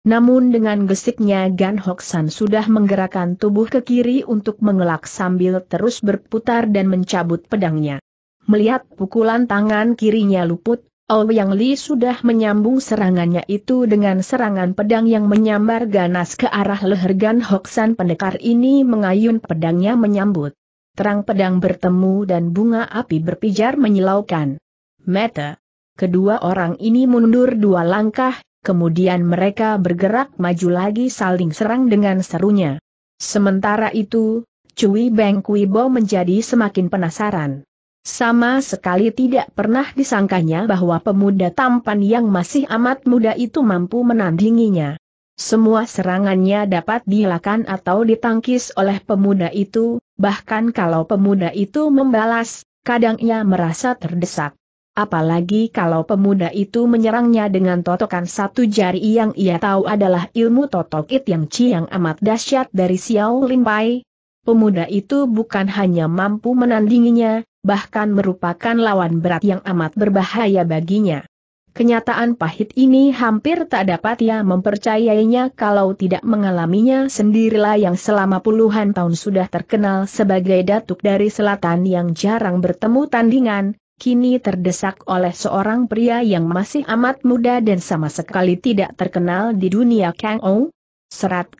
Namun dengan gesitnya Gan Hok San sudah menggerakkan tubuh ke kiri untuk mengelak sambil terus berputar dan mencabut pedangnya. Melihat pukulan tangan kirinya luput, yang Li sudah menyambung serangannya itu dengan serangan pedang yang menyambar ganas ke arah leher Gan Hoksan pendekar ini mengayun pedangnya menyambut. Terang pedang bertemu dan bunga api berpijar menyilaukan. Meta. Kedua orang ini mundur dua langkah, kemudian mereka bergerak maju lagi saling serang dengan serunya. Sementara itu, Cui Beng Bo menjadi semakin penasaran. Sama sekali tidak pernah disangkanya bahwa pemuda tampan yang masih amat muda itu mampu menandinginya. Semua serangannya dapat dilakukan atau ditangkis oleh pemuda itu, bahkan kalau pemuda itu membalas, kadang ia merasa terdesak. Apalagi kalau pemuda itu menyerangnya dengan totokan satu jari yang ia tahu adalah ilmu totokit yang ciang amat dahsyat dari Xiao Limpai. Pemuda itu bukan hanya mampu menandinginya, bahkan merupakan lawan berat yang amat berbahaya baginya. Kenyataan pahit ini hampir tak dapat ia mempercayainya kalau tidak mengalaminya sendirilah yang selama puluhan tahun sudah terkenal sebagai datuk dari selatan yang jarang bertemu tandingan, kini terdesak oleh seorang pria yang masih amat muda dan sama sekali tidak terkenal di dunia Kang Ou. Serat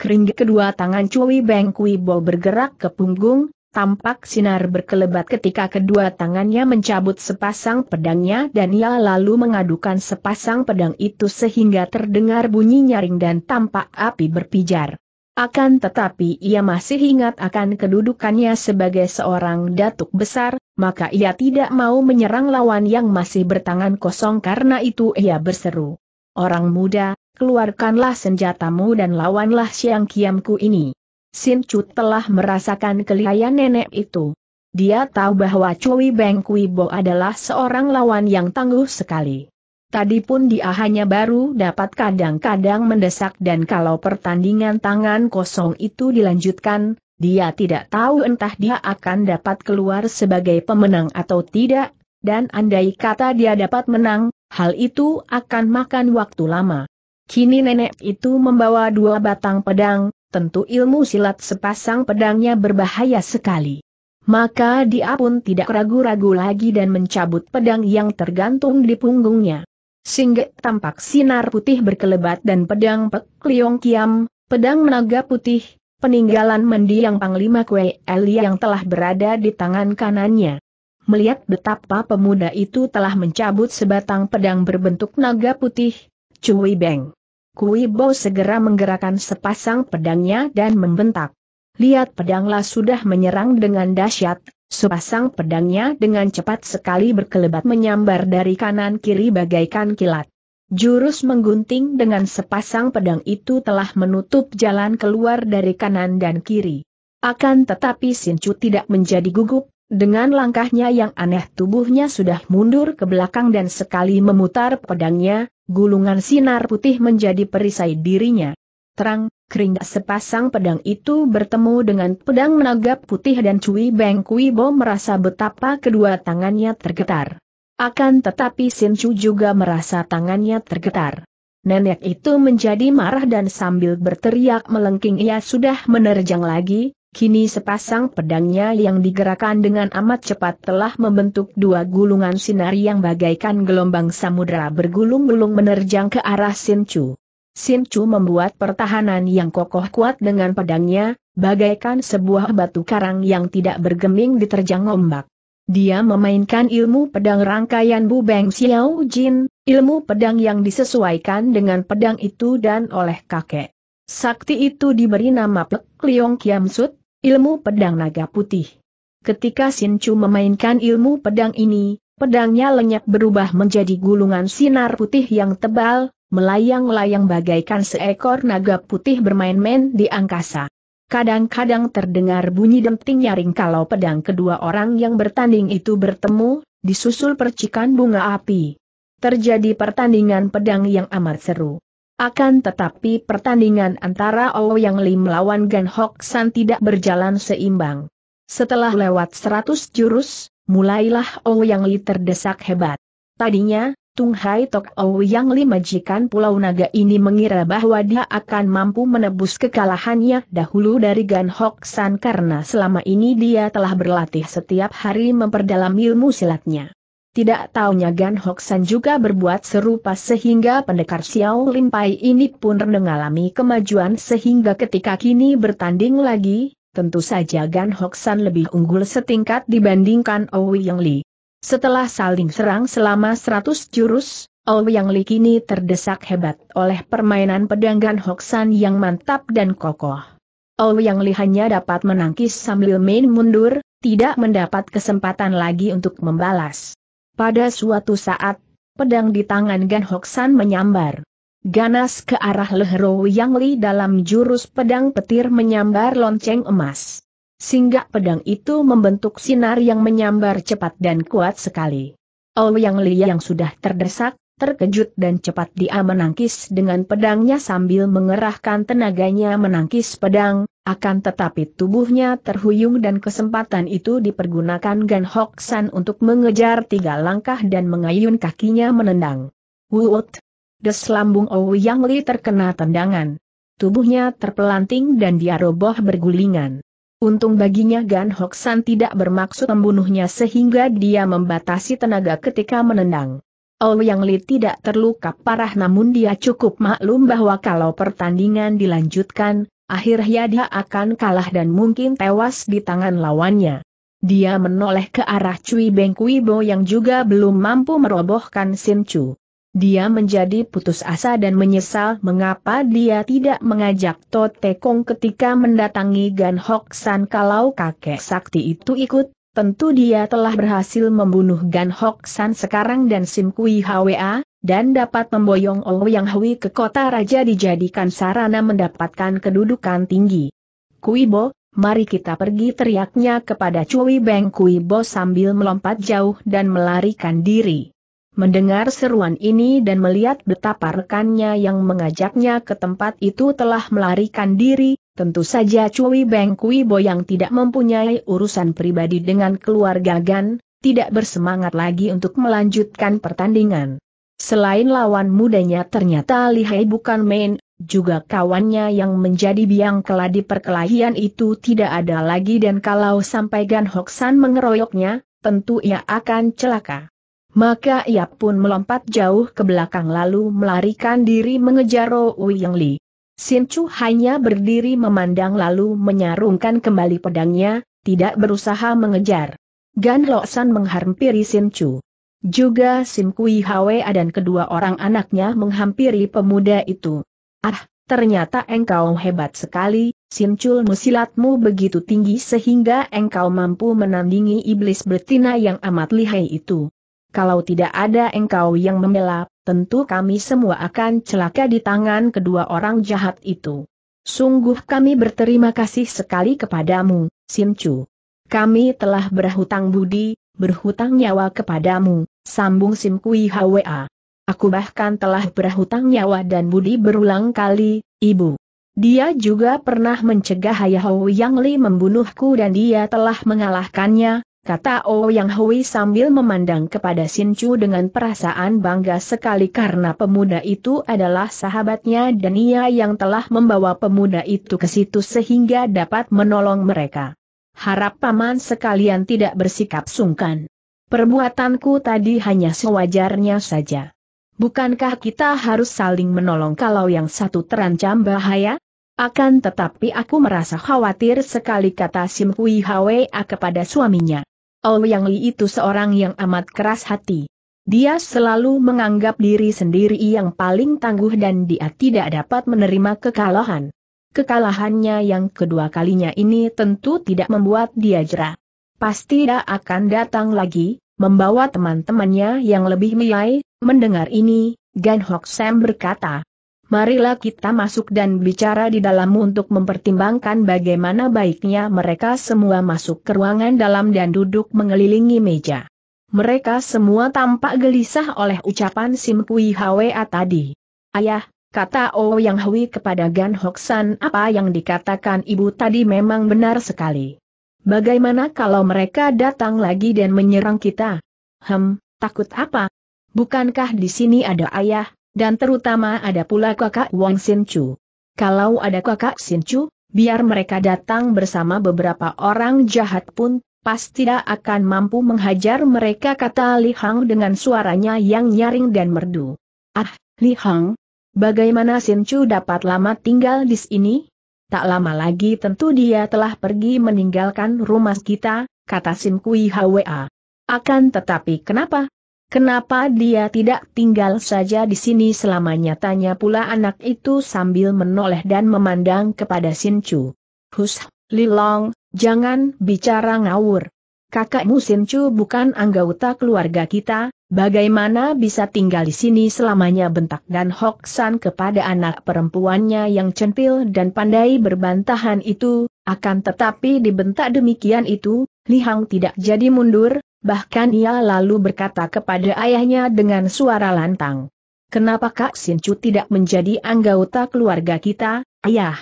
kering kedua tangan Cui Beng Kui Bo bergerak ke punggung, Tampak sinar berkelebat ketika kedua tangannya mencabut sepasang pedangnya dan ia lalu mengadukan sepasang pedang itu sehingga terdengar bunyi nyaring dan tampak api berpijar. Akan tetapi ia masih ingat akan kedudukannya sebagai seorang datuk besar, maka ia tidak mau menyerang lawan yang masih bertangan kosong karena itu ia berseru. Orang muda, keluarkanlah senjatamu dan lawanlah Siang Kiamku ini. Sin Chu telah merasakan kelihayan nenek itu. Dia tahu bahwa Cui Beng Kui Bo adalah seorang lawan yang tangguh sekali. Tadi pun dia hanya baru dapat kadang-kadang mendesak dan kalau pertandingan tangan kosong itu dilanjutkan, dia tidak tahu entah dia akan dapat keluar sebagai pemenang atau tidak, dan andai kata dia dapat menang, hal itu akan makan waktu lama. Kini nenek itu membawa dua batang pedang, tentu ilmu silat sepasang pedangnya berbahaya sekali. Maka dia pun tidak ragu-ragu lagi dan mencabut pedang yang tergantung di punggungnya. sehingga tampak sinar putih berkelebat dan pedang Pek Liong Kiam, pedang naga putih, peninggalan mendiang Panglima Kue Elia yang telah berada di tangan kanannya. Melihat betapa pemuda itu telah mencabut sebatang pedang berbentuk naga putih, Cui Beng Kui Bo segera menggerakkan sepasang pedangnya dan membentak. Lihat pedanglah sudah menyerang dengan dahsyat, sepasang pedangnya dengan cepat sekali berkelebat menyambar dari kanan-kiri bagaikan kilat. Jurus menggunting dengan sepasang pedang itu telah menutup jalan keluar dari kanan dan kiri. Akan tetapi Sinchu tidak menjadi gugup, dengan langkahnya yang aneh tubuhnya sudah mundur ke belakang dan sekali memutar pedangnya, gulungan sinar putih menjadi perisai dirinya. Terang, keringat sepasang pedang itu bertemu dengan pedang menaga putih dan Cui Beng Kui Bo merasa betapa kedua tangannya tergetar. Akan tetapi Sin Chu juga merasa tangannya tergetar. Nenek itu menjadi marah dan sambil berteriak melengking ia sudah menerjang lagi, Kini sepasang pedangnya yang digerakkan dengan amat cepat telah membentuk dua gulungan sinar yang bagaikan gelombang samudera bergulung-gulung menerjang ke arah Sin Chu. Sin Chu membuat pertahanan yang kokoh kuat dengan pedangnya, bagaikan sebuah batu karang yang tidak bergeming diterjang ombak. Dia memainkan ilmu pedang rangkaian Bu Beng Xiao Jin, ilmu pedang yang disesuaikan dengan pedang itu dan oleh kakek. Sakti itu diberi nama Pek Liong Kiam Sut, Ilmu pedang naga putih. Ketika Sin Chu memainkan ilmu pedang ini, pedangnya lenyap berubah menjadi gulungan sinar putih yang tebal, melayang-layang bagaikan seekor naga putih bermain-main di angkasa. Kadang-kadang terdengar bunyi denting nyaring kalau pedang kedua orang yang bertanding itu bertemu, disusul percikan bunga api. Terjadi pertandingan pedang yang amat seru. Akan tetapi pertandingan antara Ouyang Lim lawan Gan Hok San tidak berjalan seimbang. Setelah lewat seratus jurus, mulailah Ouyang Li terdesak hebat. Tadinya, Tung Hai Tok Ouyang Li majikan Pulau Naga ini mengira bahwa dia akan mampu menebus kekalahannya dahulu dari Gan Hok San karena selama ini dia telah berlatih setiap hari memperdalam ilmu silatnya. Tidak taunya Gan Hok juga berbuat serupa sehingga pendekar Xiao Lin ini pun mengalami kemajuan sehingga ketika kini bertanding lagi, tentu saja Gan Hok lebih unggul setingkat dibandingkan Owi Yang Li. Setelah saling serang selama 100 jurus, Owi Yang Li kini terdesak hebat oleh permainan pedang Gan Hok yang mantap dan kokoh. Owi Yang Li hanya dapat menangkis sambil main mundur, tidak mendapat kesempatan lagi untuk membalas. Pada suatu saat, pedang di tangan Gan Hoksan menyambar. Ganas ke arah leher Yang Li dalam jurus pedang petir menyambar lonceng emas. sehingga pedang itu membentuk sinar yang menyambar cepat dan kuat sekali. Oh Yang Li yang sudah terdesak, terkejut dan cepat dia menangkis dengan pedangnya sambil mengerahkan tenaganya menangkis pedang, akan tetapi tubuhnya terhuyung dan kesempatan itu dipergunakan Gan Hok San untuk mengejar tiga langkah dan mengayun kakinya menendang. Wut! Des lambung Owi Yang Li terkena tendangan. Tubuhnya terpelanting dan dia roboh bergulingan. Untung baginya Gan Hok San tidak bermaksud membunuhnya sehingga dia membatasi tenaga ketika menendang. Ouyang Li tidak terluka parah namun dia cukup maklum bahwa kalau pertandingan dilanjutkan, akhirnya dia akan kalah dan mungkin tewas di tangan lawannya. Dia menoleh ke arah Cui Beng Kuibo yang juga belum mampu merobohkan Sin Chu. Dia menjadi putus asa dan menyesal mengapa dia tidak mengajak Tote Kong ketika mendatangi Gan Hok San kalau kakek sakti itu ikut, Tentu dia telah berhasil membunuh Gan Hok San sekarang dan Sim Kui Hwa, dan dapat memboyong oh Yang Hui ke kota raja dijadikan sarana mendapatkan kedudukan tinggi. Kui Bo, mari kita pergi teriaknya kepada Cui Beng Kui Bo sambil melompat jauh dan melarikan diri. Mendengar seruan ini dan melihat betapa rekannya yang mengajaknya ke tempat itu telah melarikan diri, Tentu saja Cui Beng Kui Bo yang tidak mempunyai urusan pribadi dengan keluarga Gan, tidak bersemangat lagi untuk melanjutkan pertandingan. Selain lawan mudanya ternyata Li Hai bukan main, juga kawannya yang menjadi biang keladi perkelahian itu tidak ada lagi dan kalau sampai Gan San mengeroyoknya, tentu ia akan celaka. Maka ia pun melompat jauh ke belakang lalu melarikan diri mengejar Wu Yang Li. Chu hanya berdiri memandang lalu menyarungkan kembali pedangnya, tidak berusaha mengejar. Gan San menghampiri Chu. Juga Sim Kui Hwe dan kedua orang anaknya menghampiri pemuda itu. Ah, ternyata engkau hebat sekali, Chul musilatmu begitu tinggi sehingga engkau mampu menandingi iblis betina yang amat lihai itu kalau tidak ada engkau yang membela, tentu kami semua akan celaka di tangan kedua orang jahat itu. Sungguh kami berterima kasih sekali kepadamu, Simcu. Kami telah berhutang budi, berhutang nyawa kepadamu, sambung Simkui Hwa. Aku bahkan telah berhutang nyawa dan budi berulang kali, Ibu. Dia juga pernah mencegah Hayao Yang Li membunuhku dan dia telah mengalahkannya, kata oh yang Hui sambil memandang kepada Sin Chu dengan perasaan bangga sekali karena pemuda itu adalah sahabatnya dan ia yang telah membawa pemuda itu ke situ sehingga dapat menolong mereka. Harap paman sekalian tidak bersikap sungkan. Perbuatanku tadi hanya sewajarnya saja. Bukankah kita harus saling menolong kalau yang satu terancam bahaya? Akan tetapi aku merasa khawatir sekali kata Sim Kui Hwa kepada suaminya. Ou oh, Yang Li itu seorang yang amat keras hati. Dia selalu menganggap diri sendiri yang paling tangguh dan dia tidak dapat menerima kekalahan. Kekalahannya yang kedua kalinya ini tentu tidak membuat dia jera. Pasti dia akan datang lagi, membawa teman-temannya yang lebih milai, mendengar ini, Gan Hok Sam berkata. Marilah kita masuk dan bicara di dalam untuk mempertimbangkan bagaimana baiknya mereka semua masuk ke ruangan dalam dan duduk mengelilingi meja. Mereka semua tampak gelisah oleh ucapan Sim Kui Hwa tadi. Ayah, kata Oh Yang Hui kepada Gan Hoksan apa yang dikatakan ibu tadi memang benar sekali. Bagaimana kalau mereka datang lagi dan menyerang kita? Hem, takut apa? Bukankah di sini ada ayah, dan terutama ada pula kakak Wang Sin Chu. Kalau ada kakak Sin Chu, biar mereka datang bersama beberapa orang jahat pun, pasti tidak akan mampu menghajar mereka kata Li Hang dengan suaranya yang nyaring dan merdu. Ah, Li Hang, bagaimana Sin Chu dapat lama tinggal di sini? Tak lama lagi tentu dia telah pergi meninggalkan rumah kita, kata Sim Kui Hwa. Akan tetapi kenapa? Kenapa dia tidak tinggal saja di sini selamanya tanya pula anak itu sambil menoleh dan memandang kepada Chu. Hus, Lilong, jangan bicara ngawur. Kakakmu Chu bukan anggota keluarga kita, bagaimana bisa tinggal di sini selamanya bentak dan Hoksan kepada anak perempuannya yang centil dan pandai berbantahan itu, akan tetapi dibentak demikian itu, Lihang tidak jadi mundur, Bahkan ia lalu berkata kepada ayahnya dengan suara lantang. Kenapa Kak Sincu tidak menjadi anggota keluarga kita, ayah?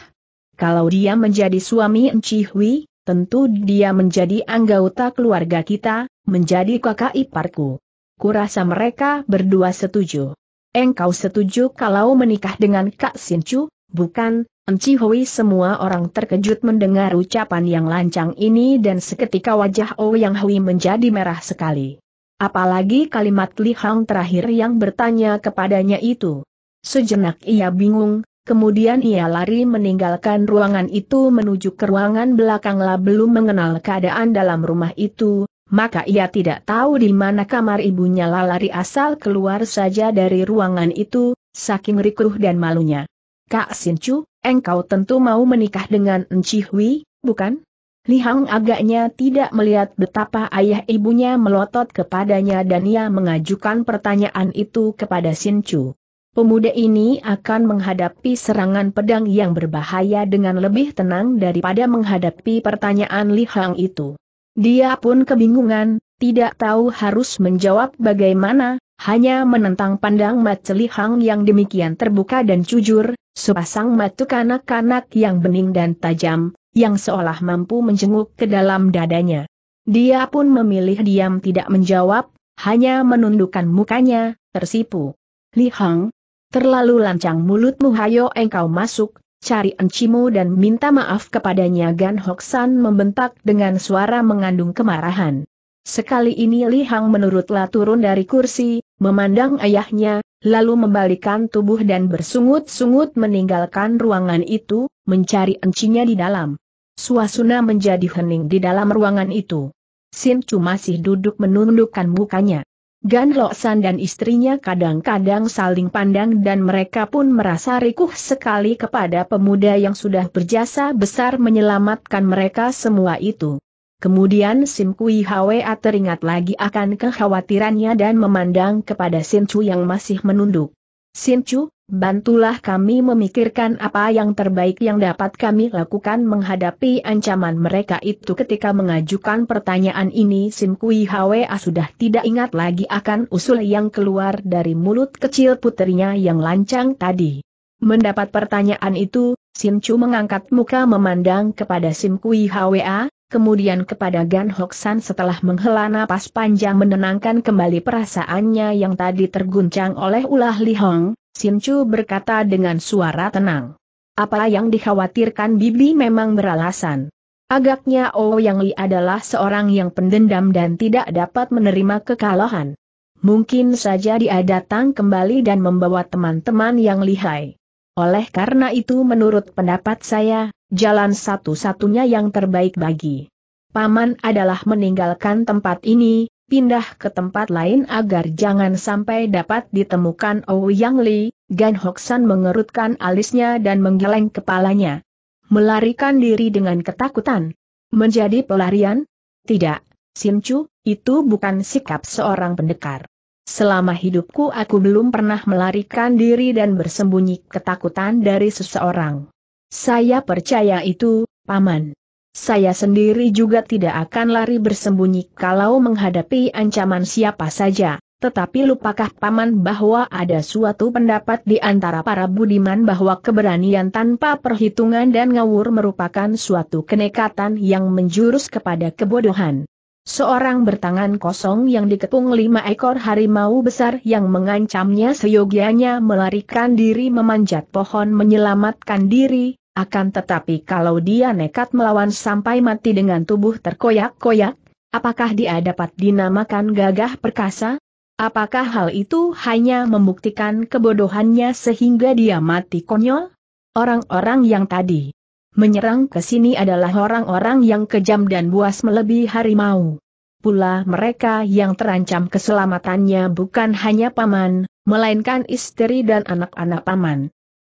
Kalau dia menjadi suami Enci Hui, tentu dia menjadi anggota keluarga kita, menjadi kakak iparku. Kurasa mereka berdua setuju. Engkau setuju kalau menikah dengan Kak Sincu? bukan, Enci Hui semua orang terkejut mendengar ucapan yang lancang ini dan seketika wajah Oh Yang Hui menjadi merah sekali. Apalagi kalimat Li Hang terakhir yang bertanya kepadanya itu. Sejenak ia bingung, kemudian ia lari meninggalkan ruangan itu menuju ke ruangan belakang lah belum mengenal keadaan dalam rumah itu, maka ia tidak tahu di mana kamar ibunya lah lari asal keluar saja dari ruangan itu, saking rikuh dan malunya. Kak Sinchu, engkau tentu mau menikah dengan Enci Hui, bukan? Li Hang agaknya tidak melihat betapa ayah ibunya melotot kepadanya dan ia mengajukan pertanyaan itu kepada Sinchu. Pemuda ini akan menghadapi serangan pedang yang berbahaya dengan lebih tenang daripada menghadapi pertanyaan Li Hang itu. Dia pun kebingungan, tidak tahu harus menjawab bagaimana, hanya menentang pandang Mat Celihang yang demikian terbuka dan jujur, sepasang matu kanak-kanak yang bening dan tajam, yang seolah mampu menjenguk ke dalam dadanya. Dia pun memilih diam tidak menjawab, hanya menundukkan mukanya, tersipu. Lihang, terlalu lancang mulutmu hayo engkau masuk, cari encimu dan minta maaf kepadanya Gan Hoksan membentak dengan suara mengandung kemarahan. Sekali ini Li Hang menurutlah turun dari kursi, memandang ayahnya, lalu membalikan tubuh dan bersungut-sungut meninggalkan ruangan itu, mencari encinya di dalam. Suasana menjadi hening di dalam ruangan itu. Sin Chu masih duduk menundukkan mukanya. Gan Lok San dan istrinya kadang-kadang saling pandang dan mereka pun merasa rikuh sekali kepada pemuda yang sudah berjasa besar menyelamatkan mereka semua itu. Kemudian Sim Kui Hwa teringat lagi akan kekhawatirannya dan memandang kepada Sin Chu yang masih menunduk. Sin Chu, bantulah kami memikirkan apa yang terbaik yang dapat kami lakukan menghadapi ancaman mereka itu ketika mengajukan pertanyaan ini Sim Kui Hwa sudah tidak ingat lagi akan usul yang keluar dari mulut kecil putrinya yang lancang tadi. Mendapat pertanyaan itu, Sim Chu mengangkat muka memandang kepada Sim Kui Hwa, kemudian kepada Gan Hoksan setelah menghela napas panjang menenangkan kembali perasaannya yang tadi terguncang oleh ulah Li Hong, Sin Chu berkata dengan suara tenang. Apa yang dikhawatirkan Bibi memang beralasan. Agaknya Oh Yang Li adalah seorang yang pendendam dan tidak dapat menerima kekalahan. Mungkin saja dia datang kembali dan membawa teman-teman yang lihai. Oleh karena itu menurut pendapat saya, Jalan satu-satunya yang terbaik bagi Paman adalah meninggalkan tempat ini, pindah ke tempat lain agar jangan sampai dapat ditemukan Yang Li, Gan Hoksan mengerutkan alisnya dan menggeleng kepalanya. Melarikan diri dengan ketakutan. Menjadi pelarian? Tidak, Chu, itu bukan sikap seorang pendekar. Selama hidupku aku belum pernah melarikan diri dan bersembunyi ketakutan dari seseorang. Saya percaya itu, Paman. Saya sendiri juga tidak akan lari bersembunyi kalau menghadapi ancaman siapa saja. Tetapi lupakah Paman bahwa ada suatu pendapat di antara para budiman bahwa keberanian tanpa perhitungan dan ngawur merupakan suatu kenekatan yang menjurus kepada kebodohan. Seorang bertangan kosong yang dikepung lima ekor harimau besar yang mengancamnya seyogianya melarikan diri memanjat pohon menyelamatkan diri, akan tetapi kalau dia nekat melawan sampai mati dengan tubuh terkoyak-koyak, apakah dia dapat dinamakan gagah perkasa? Apakah hal itu hanya membuktikan kebodohannya sehingga dia mati konyol? Orang-orang yang tadi Menyerang ke sini adalah orang-orang yang kejam dan buas melebihi harimau. Pula mereka yang terancam keselamatannya bukan hanya paman, melainkan istri dan anak-anak paman.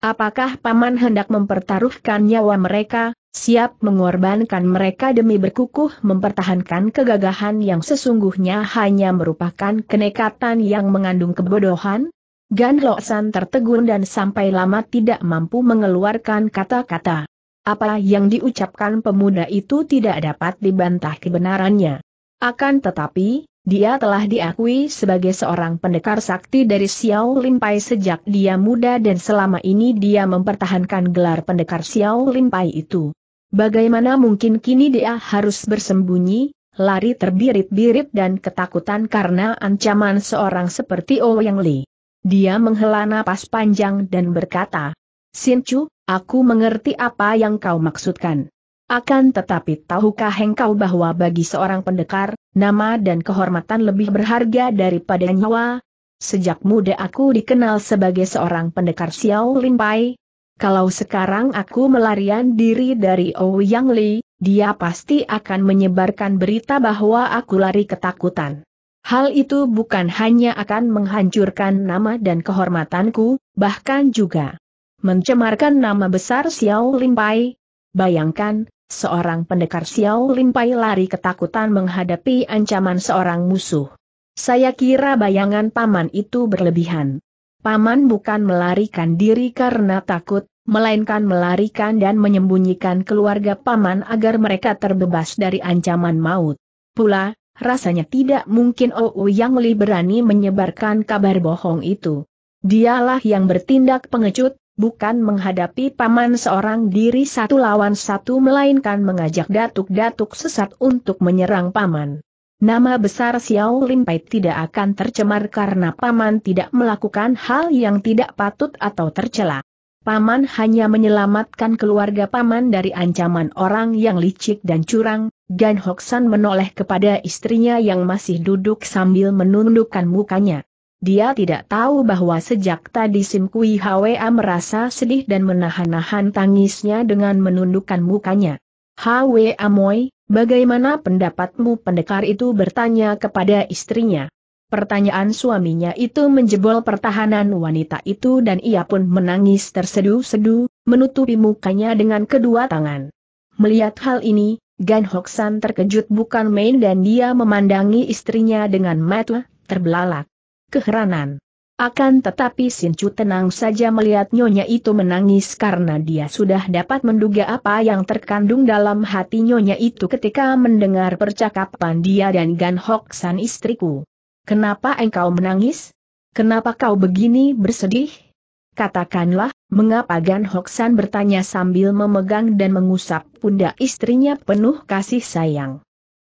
Apakah paman hendak mempertaruhkan nyawa mereka, siap mengorbankan mereka demi berkukuh mempertahankan kegagahan yang sesungguhnya hanya merupakan kenekatan yang mengandung kebodohan? Gan Losan tertegun dan sampai lama tidak mampu mengeluarkan kata-kata. Apa yang diucapkan pemuda itu tidak dapat dibantah kebenarannya. Akan tetapi, dia telah diakui sebagai seorang pendekar sakti dari Xiao Limpai sejak dia muda dan selama ini dia mempertahankan gelar pendekar Xiao Limpai itu. Bagaimana mungkin kini dia harus bersembunyi, lari terbirit-birit dan ketakutan karena ancaman seorang seperti Ouyang Li. Dia menghela napas panjang dan berkata, Sin Chu." Aku mengerti apa yang kau maksudkan. Akan tetapi tahukah engkau bahwa bagi seorang pendekar, nama dan kehormatan lebih berharga daripada nyawa? Sejak muda aku dikenal sebagai seorang pendekar Xiao Limpai. Kalau sekarang aku melarian diri dari Ouyang Li, dia pasti akan menyebarkan berita bahwa aku lari ketakutan. Hal itu bukan hanya akan menghancurkan nama dan kehormatanku, bahkan juga mencemarkan nama besar Xiao Limpai. Bayangkan, seorang pendekar Xiao Limpai lari ketakutan menghadapi ancaman seorang musuh. Saya kira bayangan paman itu berlebihan. Paman bukan melarikan diri karena takut, melainkan melarikan dan menyembunyikan keluarga paman agar mereka terbebas dari ancaman maut. Pula, rasanya tidak mungkin Ou Yang Li berani menyebarkan kabar bohong itu. Dialah yang bertindak pengecut, bukan menghadapi paman seorang diri satu lawan satu melainkan mengajak datuk-datuk sesat untuk menyerang paman. Nama besar Xiao Limpai tidak akan tercemar karena paman tidak melakukan hal yang tidak patut atau tercela. Paman hanya menyelamatkan keluarga paman dari ancaman orang yang licik dan curang, Gan Hoksan menoleh kepada istrinya yang masih duduk sambil menundukkan mukanya. Dia tidak tahu bahwa sejak tadi Sim Kui Hwa merasa sedih dan menahan-nahan tangisnya dengan menundukkan mukanya. Hwa Amoy, bagaimana pendapatmu pendekar itu bertanya kepada istrinya. Pertanyaan suaminya itu menjebol pertahanan wanita itu dan ia pun menangis tersedu-sedu, menutupi mukanya dengan kedua tangan. Melihat hal ini, Gan Hoksan terkejut bukan main dan dia memandangi istrinya dengan mata terbelalak keheranan. Akan tetapi Sincu tenang saja melihat Nyonya itu menangis karena dia sudah dapat menduga apa yang terkandung dalam hati Nyonya itu ketika mendengar percakapan dia dan Gan Hok San istriku. Kenapa engkau menangis? Kenapa kau begini bersedih? Katakanlah, mengapa Gan Hok San bertanya sambil memegang dan mengusap pundak istrinya penuh kasih sayang.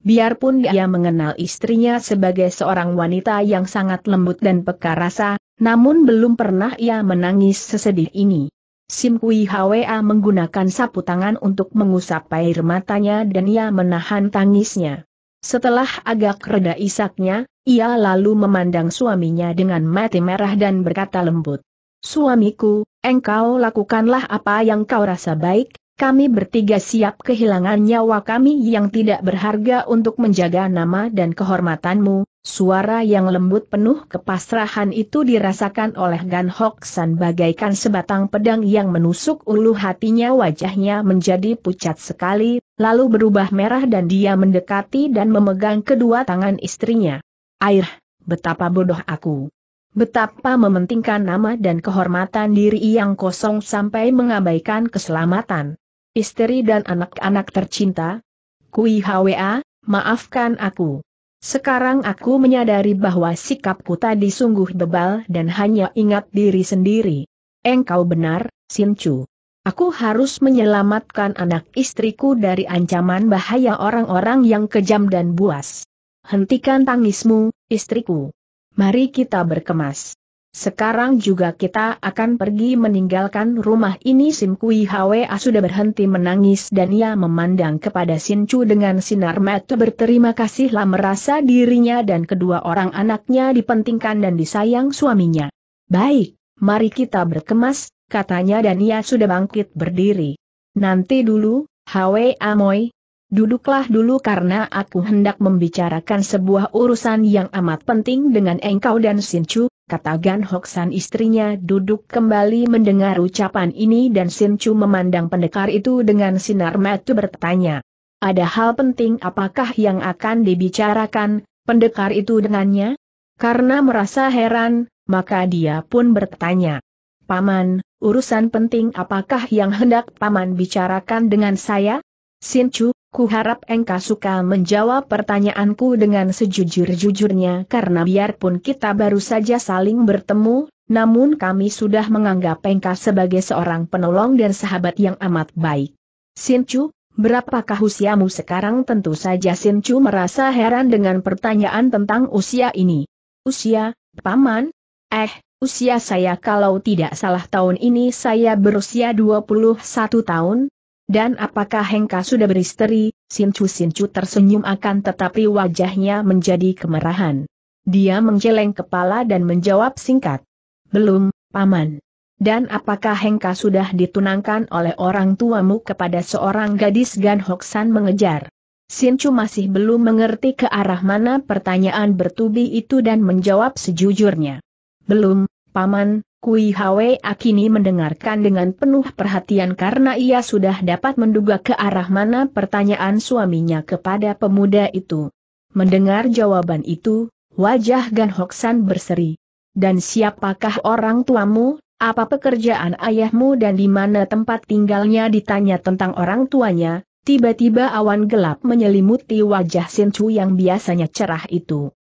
Biarpun dia mengenal istrinya sebagai seorang wanita yang sangat lembut dan peka rasa, namun belum pernah ia menangis sesedih ini. Sim Kui Hwa menggunakan sapu tangan untuk mengusap air matanya dan ia menahan tangisnya. Setelah agak reda isaknya, ia lalu memandang suaminya dengan mati merah dan berkata lembut. Suamiku, engkau lakukanlah apa yang kau rasa baik, kami bertiga siap kehilangan nyawa kami yang tidak berharga untuk menjaga nama dan kehormatanmu, suara yang lembut penuh kepasrahan itu dirasakan oleh Gan Hok San bagaikan sebatang pedang yang menusuk ulu hatinya wajahnya menjadi pucat sekali, lalu berubah merah dan dia mendekati dan memegang kedua tangan istrinya. Air, betapa bodoh aku. Betapa mementingkan nama dan kehormatan diri yang kosong sampai mengabaikan keselamatan istri dan anak-anak tercinta? Kui Hwa, maafkan aku. Sekarang aku menyadari bahwa sikapku tadi sungguh bebal dan hanya ingat diri sendiri. Engkau benar, Chu. Aku harus menyelamatkan anak istriku dari ancaman bahaya orang-orang yang kejam dan buas. Hentikan tangismu, istriku. Mari kita berkemas. Sekarang juga kita akan pergi meninggalkan rumah ini Sim Kui Hwa sudah berhenti menangis dan ia memandang kepada Sin Chu dengan sinar mata berterima kasihlah merasa dirinya dan kedua orang anaknya dipentingkan dan disayang suaminya. Baik, mari kita berkemas, katanya dan ia sudah bangkit berdiri. Nanti dulu, Hwa Amoy, duduklah dulu karena aku hendak membicarakan sebuah urusan yang amat penting dengan engkau dan Sin Chu, kata Gan Hoksan istrinya duduk kembali mendengar ucapan ini dan Sin Chu memandang pendekar itu dengan sinar mata bertanya. Ada hal penting apakah yang akan dibicarakan, pendekar itu dengannya? Karena merasa heran, maka dia pun bertanya. Paman, urusan penting apakah yang hendak Paman bicarakan dengan saya? Sin Chu, ku harap engkau suka menjawab pertanyaanku dengan sejujur-jujurnya karena biarpun kita baru saja saling bertemu, namun kami sudah menganggap engkau sebagai seorang penolong dan sahabat yang amat baik. Sin Chu, Berapakah usiamu sekarang? Tentu saja Sin Chu merasa heran dengan pertanyaan tentang usia ini. Usia, Paman? Eh, usia saya kalau tidak salah tahun ini saya berusia 21 tahun, dan apakah Hengka sudah beristri? Sincu Sincu tersenyum akan tetapi wajahnya menjadi kemerahan. Dia menggeleng kepala dan menjawab singkat. Belum, Paman. Dan apakah Hengka sudah ditunangkan oleh orang tuamu kepada seorang gadis Gan Hoksan mengejar? Sincu masih belum mengerti ke arah mana pertanyaan bertubi itu dan menjawab sejujurnya. Belum, Paman, Kui Hwe Akini mendengarkan dengan penuh perhatian karena ia sudah dapat menduga ke arah mana pertanyaan suaminya kepada pemuda itu. Mendengar jawaban itu, wajah Gan Hoksan berseri. Dan siapakah orang tuamu, apa pekerjaan ayahmu dan di mana tempat tinggalnya ditanya tentang orang tuanya, tiba-tiba awan gelap menyelimuti wajah Sin Chu yang biasanya cerah itu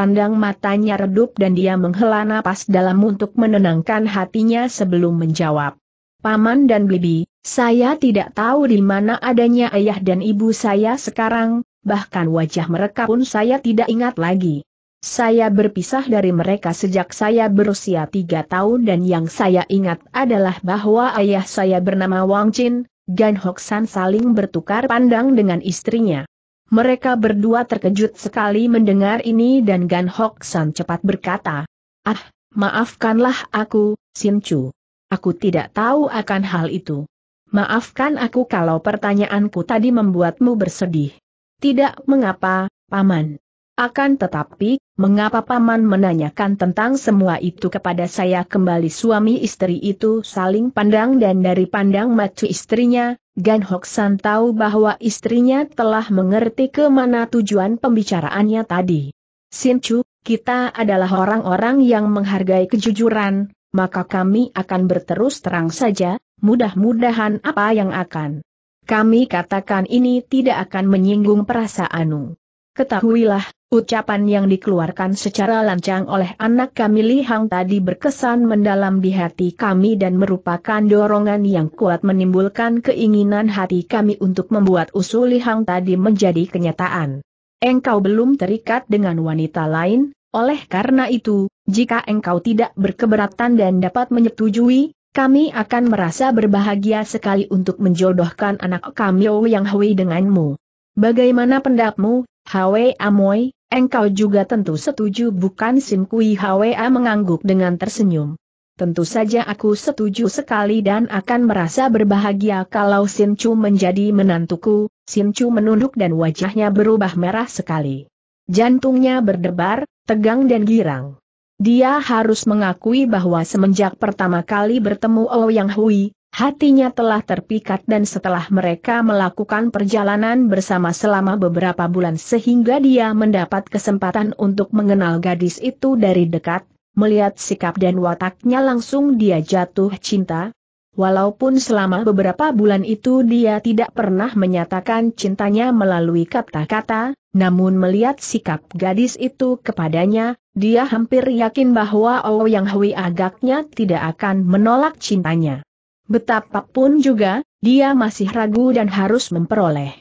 pandang matanya redup dan dia menghela napas dalam untuk menenangkan hatinya sebelum menjawab. Paman dan Bibi, saya tidak tahu di mana adanya ayah dan ibu saya sekarang, bahkan wajah mereka pun saya tidak ingat lagi. Saya berpisah dari mereka sejak saya berusia tiga tahun dan yang saya ingat adalah bahwa ayah saya bernama Wang Chin, Gan Hoksan saling bertukar pandang dengan istrinya. Mereka berdua terkejut sekali mendengar ini dan Gan Hok San cepat berkata, Ah, maafkanlah aku, Sin Chu. Aku tidak tahu akan hal itu. Maafkan aku kalau pertanyaanku tadi membuatmu bersedih. Tidak mengapa, Paman. Akan tetapi, mengapa Paman menanyakan tentang semua itu kepada saya kembali suami istri itu saling pandang dan dari pandang mata istrinya, Gan Hoksan tahu bahwa istrinya telah mengerti kemana tujuan pembicaraannya tadi. Sin Chu, kita adalah orang-orang yang menghargai kejujuran, maka kami akan berterus terang saja, mudah-mudahan apa yang akan kami katakan ini tidak akan menyinggung perasaanmu. Ketahuilah, Ucapan yang dikeluarkan secara lancang oleh anak kami Li Hang tadi berkesan mendalam di hati kami dan merupakan dorongan yang kuat menimbulkan keinginan hati kami untuk membuat usul Li Hang tadi menjadi kenyataan. Engkau belum terikat dengan wanita lain, oleh karena itu, jika engkau tidak berkeberatan dan dapat menyetujui, kami akan merasa berbahagia sekali untuk menjodohkan anak kami Yang Hui denganmu. Bagaimana pendapatmu, Hwe Amoy? Engkau juga tentu setuju bukan Sim Kui Hwa mengangguk dengan tersenyum. Tentu saja aku setuju sekali dan akan merasa berbahagia kalau Sin Chu menjadi menantuku, Sin Chu menunduk dan wajahnya berubah merah sekali. Jantungnya berdebar, tegang dan girang. Dia harus mengakui bahwa semenjak pertama kali bertemu Ouyang oh Hui, Hatinya telah terpikat dan setelah mereka melakukan perjalanan bersama selama beberapa bulan sehingga dia mendapat kesempatan untuk mengenal gadis itu dari dekat, melihat sikap dan wataknya langsung dia jatuh cinta. Walaupun selama beberapa bulan itu dia tidak pernah menyatakan cintanya melalui kata-kata, namun melihat sikap gadis itu kepadanya, dia hampir yakin bahwa Ouyang oh Hui agaknya tidak akan menolak cintanya. Betapapun juga, dia masih ragu dan harus memperoleh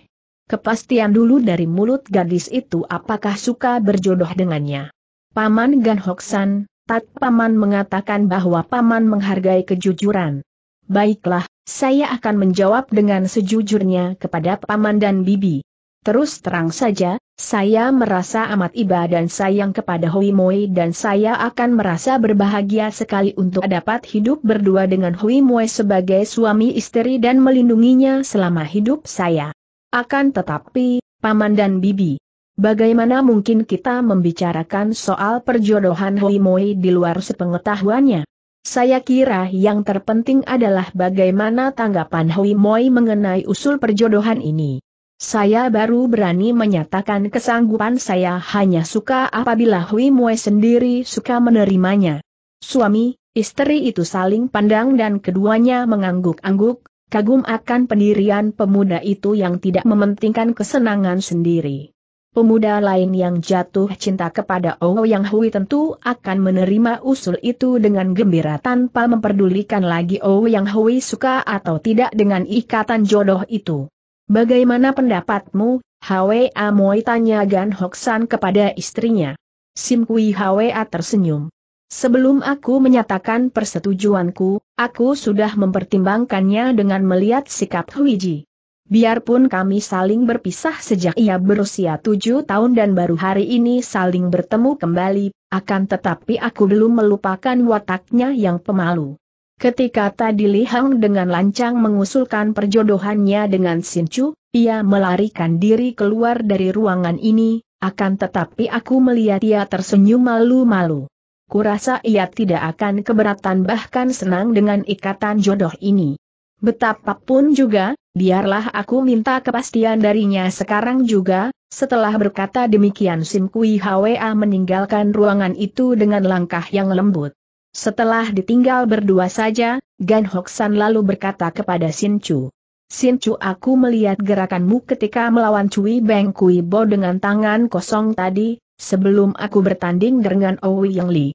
kepastian dulu dari mulut gadis itu apakah suka berjodoh dengannya. Paman Gan Hoksan, Tat Paman mengatakan bahwa Paman menghargai kejujuran. Baiklah, saya akan menjawab dengan sejujurnya kepada Paman dan Bibi. Terus terang saja, saya merasa amat iba dan sayang kepada Hui Moi dan saya akan merasa berbahagia sekali untuk dapat hidup berdua dengan Hui Moi sebagai suami istri dan melindunginya selama hidup saya. Akan tetapi, Paman dan Bibi, bagaimana mungkin kita membicarakan soal perjodohan Hui Moi di luar sepengetahuannya? Saya kira yang terpenting adalah bagaimana tanggapan Hui Moi mengenai usul perjodohan ini. Saya baru berani menyatakan kesanggupan saya hanya suka apabila Hui Mue sendiri suka menerimanya. Suami, istri itu saling pandang dan keduanya mengangguk-angguk, kagum akan pendirian pemuda itu yang tidak mementingkan kesenangan sendiri. Pemuda lain yang jatuh cinta kepada Owo Yang Hui tentu akan menerima usul itu dengan gembira tanpa memperdulikan lagi Owo Yang Hui suka atau tidak dengan ikatan jodoh itu. Bagaimana pendapatmu, Hwa Amoy tanya Gan Hoksan kepada istrinya. Sim Kui Hwa tersenyum. Sebelum aku menyatakan persetujuanku, aku sudah mempertimbangkannya dengan melihat sikap Huiji. Biarpun kami saling berpisah sejak ia berusia tujuh tahun dan baru hari ini saling bertemu kembali, akan tetapi aku belum melupakan wataknya yang pemalu. Ketika tadi Li Hang dengan lancang mengusulkan perjodohannya dengan Sin Chu, ia melarikan diri keluar dari ruangan ini, akan tetapi aku melihat ia tersenyum malu-malu. Kurasa ia tidak akan keberatan bahkan senang dengan ikatan jodoh ini. Betapapun juga, biarlah aku minta kepastian darinya sekarang juga, setelah berkata demikian Sim Kui Hwa meninggalkan ruangan itu dengan langkah yang lembut. Setelah ditinggal berdua saja, Gan Hoksan lalu berkata kepada Sin Chu. Sin Chu aku melihat gerakanmu ketika melawan Cui Beng Kui Bo dengan tangan kosong tadi, sebelum aku bertanding dengan Owi Yang Li.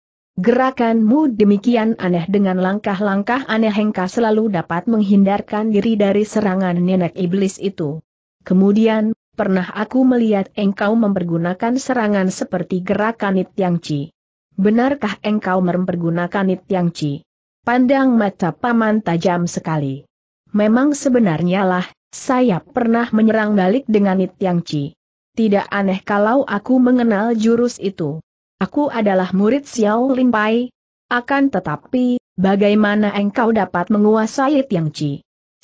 Gerakanmu demikian aneh dengan langkah-langkah aneh Hengka selalu dapat menghindarkan diri dari serangan nenek iblis itu. Kemudian, pernah aku melihat engkau mempergunakan serangan seperti gerakan It Yang Chi. Benarkah engkau mempergunakan It Yang Ci? Pandang mata paman tajam sekali. Memang sebenarnya lah, saya pernah menyerang balik dengan It Yang Ci. Tidak aneh kalau aku mengenal jurus itu. Aku adalah murid Xiao Limpai. Akan tetapi, bagaimana engkau dapat menguasai It Yang Ci?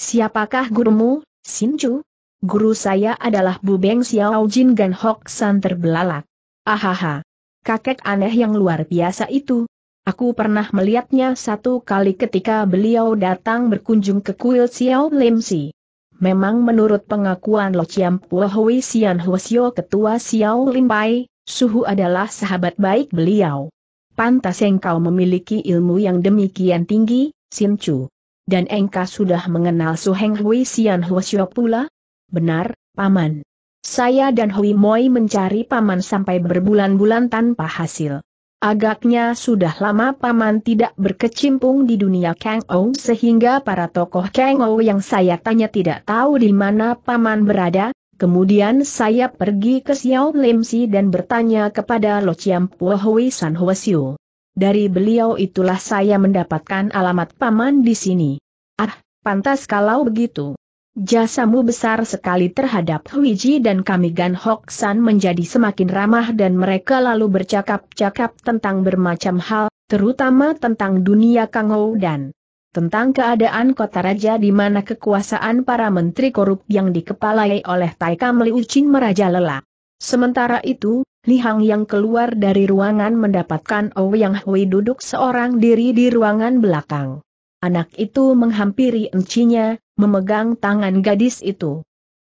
Siapakah gurumu, Xin Chu? Guru saya adalah Bubeng Xiao Jin Gan Hok San terbelalak. Ahaha kakek aneh yang luar biasa itu. Aku pernah melihatnya satu kali ketika beliau datang berkunjung ke kuil Xiao Lim Si. Memang menurut pengakuan Lo Chiam Puo Hui Sian Huosio ketua Xiao Lim Pai, Suhu adalah sahabat baik beliau. Pantas engkau memiliki ilmu yang demikian tinggi, Sin Chu. Dan engkau sudah mengenal Su Heng Hui Sian Huosio pula? Benar, Paman. Saya dan Hui Moi mencari paman sampai berbulan-bulan tanpa hasil. Agaknya sudah lama paman tidak berkecimpung di dunia Kang Ou sehingga para tokoh Kang Ou yang saya tanya tidak tahu di mana paman berada. Kemudian saya pergi ke Xiao Limsi dan bertanya kepada Lo Chiam Puo Hui San Hua Siu. Dari beliau itulah saya mendapatkan alamat paman di sini. Ah, pantas kalau begitu. Jasamu besar sekali terhadap Huiji dan kami Gan Hok San menjadi semakin ramah dan mereka lalu bercakap-cakap tentang bermacam hal, terutama tentang dunia Kang Kangou dan tentang keadaan kota raja di mana kekuasaan para menteri korup yang dikepalai oleh Taikam Liu meraja merajalela. Sementara itu, Li Hang yang keluar dari ruangan mendapatkan Yang Hui duduk seorang diri di ruangan belakang. Anak itu menghampiri encinya, memegang tangan gadis itu.